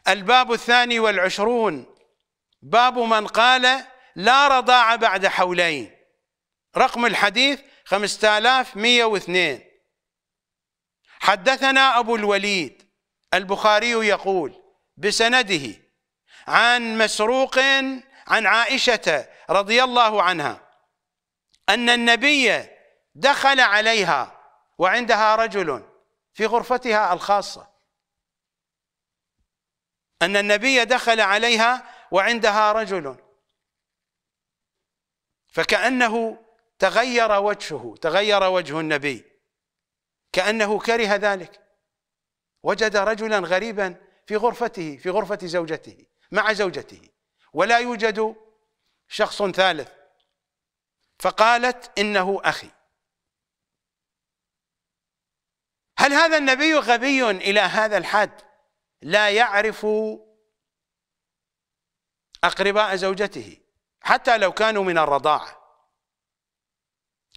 Speaker 1: الباب الثاني والعشرون باب من قال لا رضاع بعد حولين رقم الحديث 5102 حدثنا أبو الوليد البخاري يقول بسنده عن مسروق عن عائشة رضي الله عنها أن النبي دخل عليها وعندها رجل في غرفتها الخاصة أن النبي دخل عليها وعندها رجل فكأنه تغير وجهه تغير وجه النبي كأنه كره ذلك وجد رجلا غريبا في غرفته في غرفة زوجته مع زوجته ولا يوجد شخص ثالث فقالت إنه أخي هل هذا النبي غبي إلى هذا الحد لا يعرف أقرباء زوجته حتى لو كانوا من الرضاعة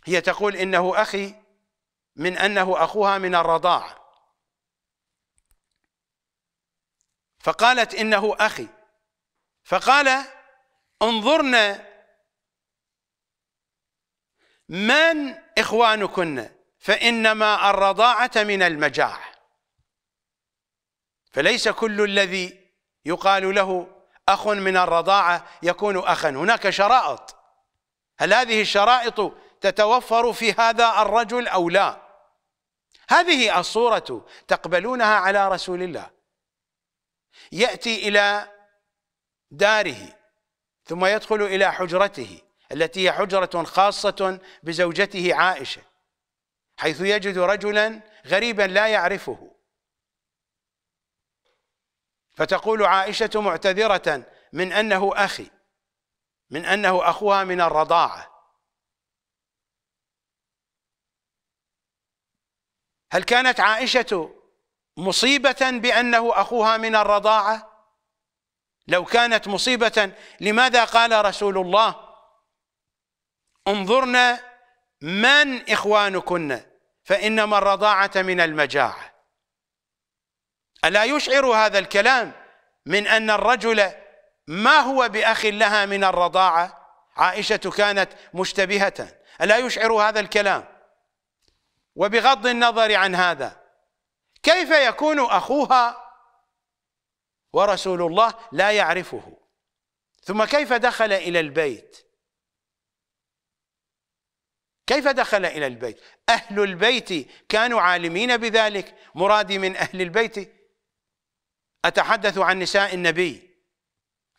Speaker 1: هي تقول إنه أخي من أنه أخوها من الرضاعة فقالت إنه أخي فقال انظرنا من إخوانكن فإنما الرضاعة من المجاعة فليس كل الذي يقال له أخ من الرضاعة يكون أخا هناك شرائط هل هذه الشرائط تتوفر في هذا الرجل أو لا هذه الصورة تقبلونها على رسول الله يأتي إلى داره ثم يدخل إلى حجرته التي هي حجرة خاصة بزوجته عائشة حيث يجد رجلا غريبا لا يعرفه فتقول عائشة معتذرة من أنه أخي من أنه أخوها من الرضاعة هل كانت عائشة مصيبة بأنه أخوها من الرضاعة لو كانت مصيبة لماذا قال رسول الله انظرنا من إخوانكن فإنما الرضاعة من المجاعة ألا يشعر هذا الكلام من أن الرجل ما هو بأخ لها من الرضاعة عائشة كانت مشتبهة ألا يشعر هذا الكلام وبغض النظر عن هذا كيف يكون أخوها ورسول الله لا يعرفه ثم كيف دخل إلى البيت كيف دخل إلى البيت أهل البيت كانوا عالمين بذلك مرادي من أهل البيت أتحدث عن نساء النبي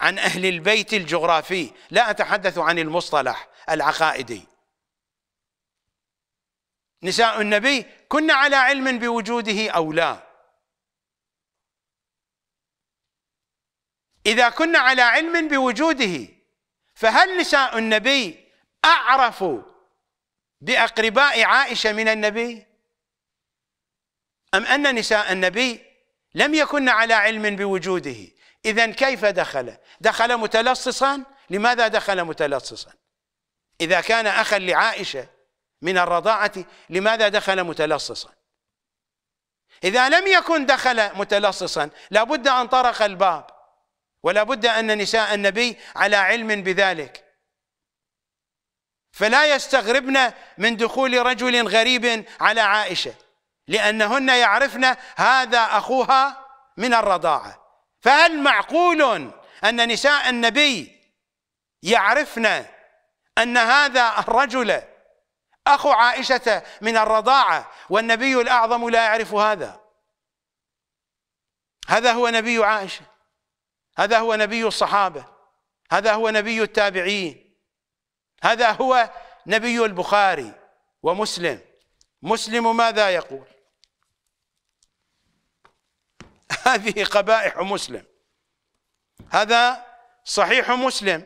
Speaker 1: عن أهل البيت الجغرافي لا أتحدث عن المصطلح العقائدي نساء النبي كن على علم بوجوده أو لا إذا كنا على علم بوجوده فهل نساء النبي أعرف بأقرباء عائشة من النبي أم أن نساء النبي لم يكن على علم بوجوده إذا كيف دخل دخل متلصصا لماذا دخل متلصصا إذا كان أخا لعائشة من الرضاعة لماذا دخل متلصصا إذا لم يكن دخل متلصصا لابد أن طرق الباب ولا بد أن نساء النبي على علم بذلك فلا يستغربن من دخول رجل غريب على عائشة لأنهن يعرفن هذا أخوها من الرضاعة فهل معقول أن نساء النبي يعرفن أن هذا الرجل أخو عائشة من الرضاعة والنبي الأعظم لا يعرف هذا هذا هو نبي عائشة هذا هو نبي الصحابة هذا هو نبي التابعين هذا هو نبي البخاري ومسلم مسلم ماذا يقول [LAUGHS] هذه قبائح مسلم هذا صحيح مسلم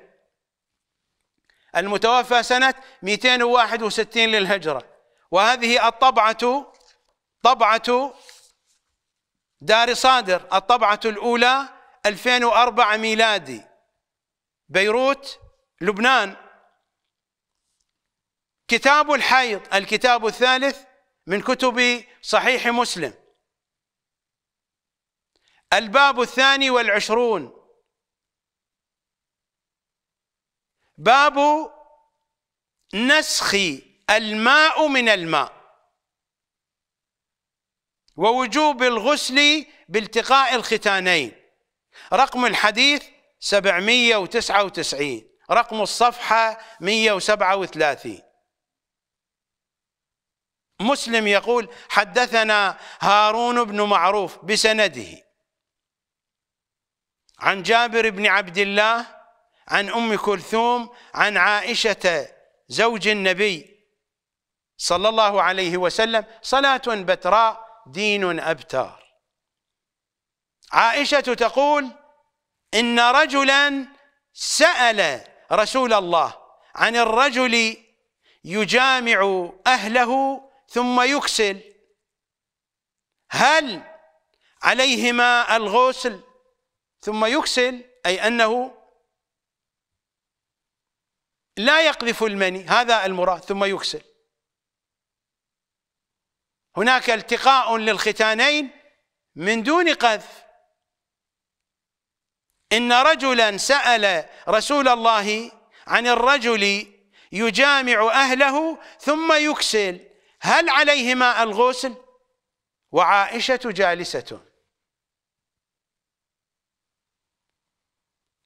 Speaker 1: المتوفى سنة 261 للهجرة وهذه الطبعة طبعة دار صادر الطبعة الأولى 2004 ميلادي بيروت لبنان كتاب الحيض الكتاب الثالث من كتب صحيح مسلم الباب الثاني والعشرون باب نسخ الماء من الماء ووجوب الغسل بالتقاء الختانين رقم الحديث 799 رقم الصفحة 137 مسلم يقول حدثنا هارون بن معروف بسنده عن جابر بن عبد الله عن أم كلثوم عن عائشة زوج النبي صلى الله عليه وسلم صلاة بتراء دين أبتار عائشة تقول إن رجلا سأل رسول الله عن الرجل يجامع أهله ثم يكسل هل عليهما الغسل ثم يكسل أي أنه لا يقذف المني هذا المراد ثم يكسل هناك التقاء للختانين من دون قذف إن رجلا سأل رسول الله عن الرجل يجامع أهله ثم يكسل هل عليهما الغسل وعائشة جالسة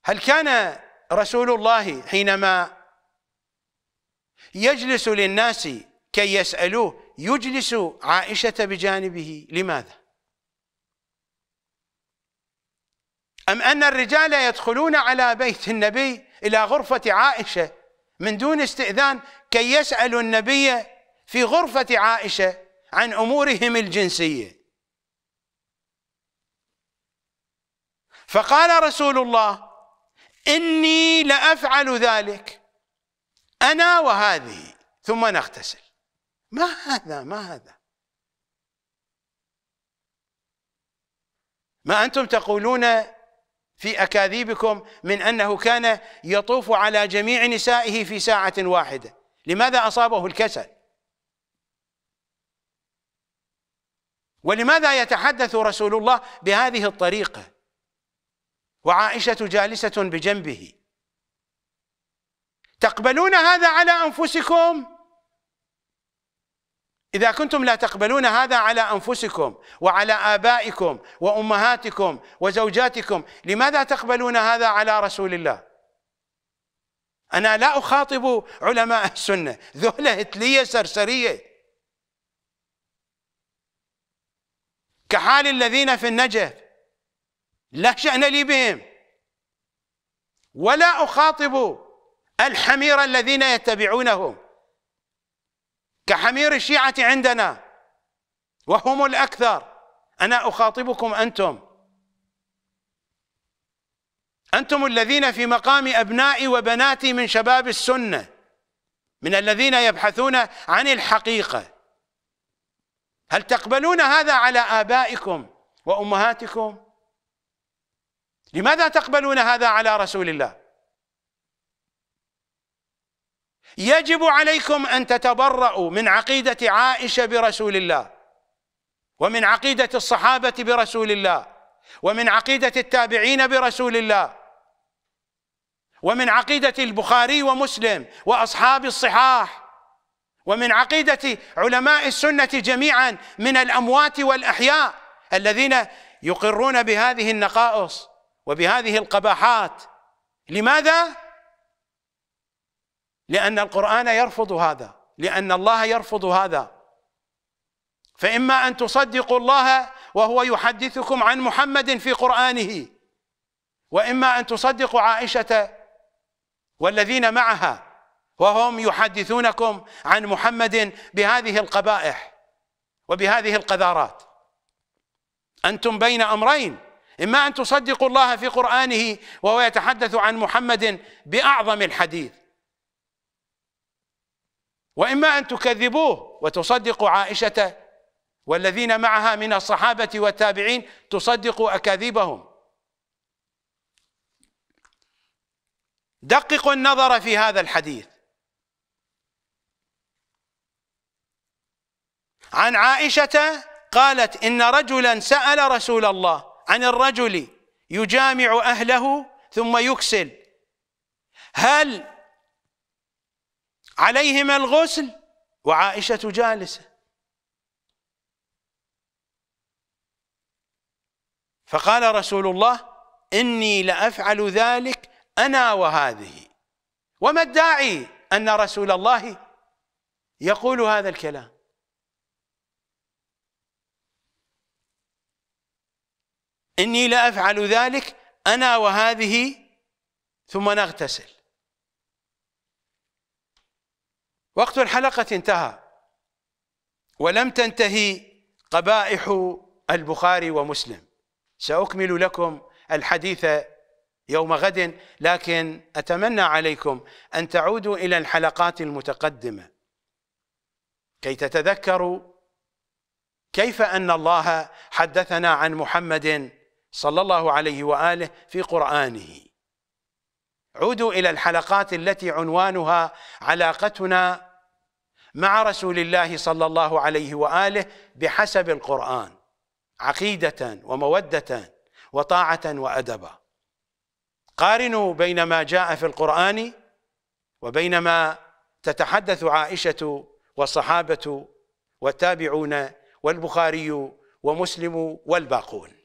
Speaker 1: هل كان رسول الله حينما يجلس للناس كي يسألوه يجلس عائشة بجانبه لماذا؟ أم أن الرجال يدخلون على بيت النبي إلى غرفة عائشة من دون استئذان كي يسألوا النبي في غرفة عائشة عن أمورهم الجنسية فقال رسول الله إني لأفعل ذلك أنا وهذه ثم نغتسل ما هذا ما هذا ما أنتم تقولون في أكاذيبكم من أنه كان يطوف على جميع نسائه في ساعة واحدة لماذا أصابه الكسل ولماذا يتحدث رسول الله بهذه الطريقه وعائشة جالسة بجنبه تقبلون هذا على أنفسكم؟ إذا كنتم لا تقبلون هذا على أنفسكم وعلى آبائكم وأمهاتكم وزوجاتكم لماذا تقبلون هذا على رسول الله أنا لا أخاطب علماء السنة ذهلة هتلية سرسرية كحال الذين في النجف لا شأن لي بهم ولا أخاطب الحمير الذين يتبعونهم كحمير الشيعة عندنا وهم الأكثر أنا أخاطبكم أنتم أنتم الذين في مقام أبنائي وبناتي من شباب السنة من الذين يبحثون عن الحقيقة هل تقبلون هذا على آبائكم وأمهاتكم؟ لماذا تقبلون هذا على رسول الله يجب عليكم أن تتبرأوا من عقيدة عائشة برسول الله ومن عقيدة الصحابة برسول الله ومن عقيدة التابعين برسول الله ومن عقيدة البخاري ومسلم وأصحاب الصحاح ومن عقيدة علماء السنة جميعا من الأموات والأحياء الذين يقرون بهذه النقائص وبهذه القباحات لماذا؟ لأن القرآن يرفض هذا لأن الله يرفض هذا فإما أن تصدقوا الله وهو يحدثكم عن محمد في قرآنه وإما أن تصدقوا عائشة والذين معها وهم يحدثونكم عن محمد بهذه القبائح وبهذه القذارات أنتم بين أمرين إما أن تصدقوا الله في قرآنه وهو يتحدث عن محمد بأعظم الحديث وإما أن تكذبوه وتصدقوا عائشة والذين معها من الصحابة والتابعين تصدقوا أكاذيبهم دققوا النظر في هذا الحديث عن عائشة قالت إن رجلا سأل رسول الله عن الرجل يجامع أهله ثم يكسل هل عليهما الغسل وعائشة جالسة فقال رسول الله إني لأفعل ذلك أنا وهذه وما الداعي أن رسول الله يقول هذا الكلام إني لا أفعل ذلك أنا وهذه ثم نغتسل وقت الحلقة انتهى ولم تنتهي قبائح البخاري ومسلم سأكمل لكم الحديث يوم غد لكن أتمنى عليكم أن تعودوا إلى الحلقات المتقدمة كي تتذكروا كيف أن الله حدثنا عن محمد صلى الله عليه واله في قرانه عودوا الى الحلقات التي عنوانها علاقتنا مع رسول الله صلى الله عليه واله بحسب القران عقيده وموده وطاعه وادبا قارنوا بين ما جاء في القران وبين ما تتحدث عائشه والصحابه والتابعون والبخاري ومسلم والباقون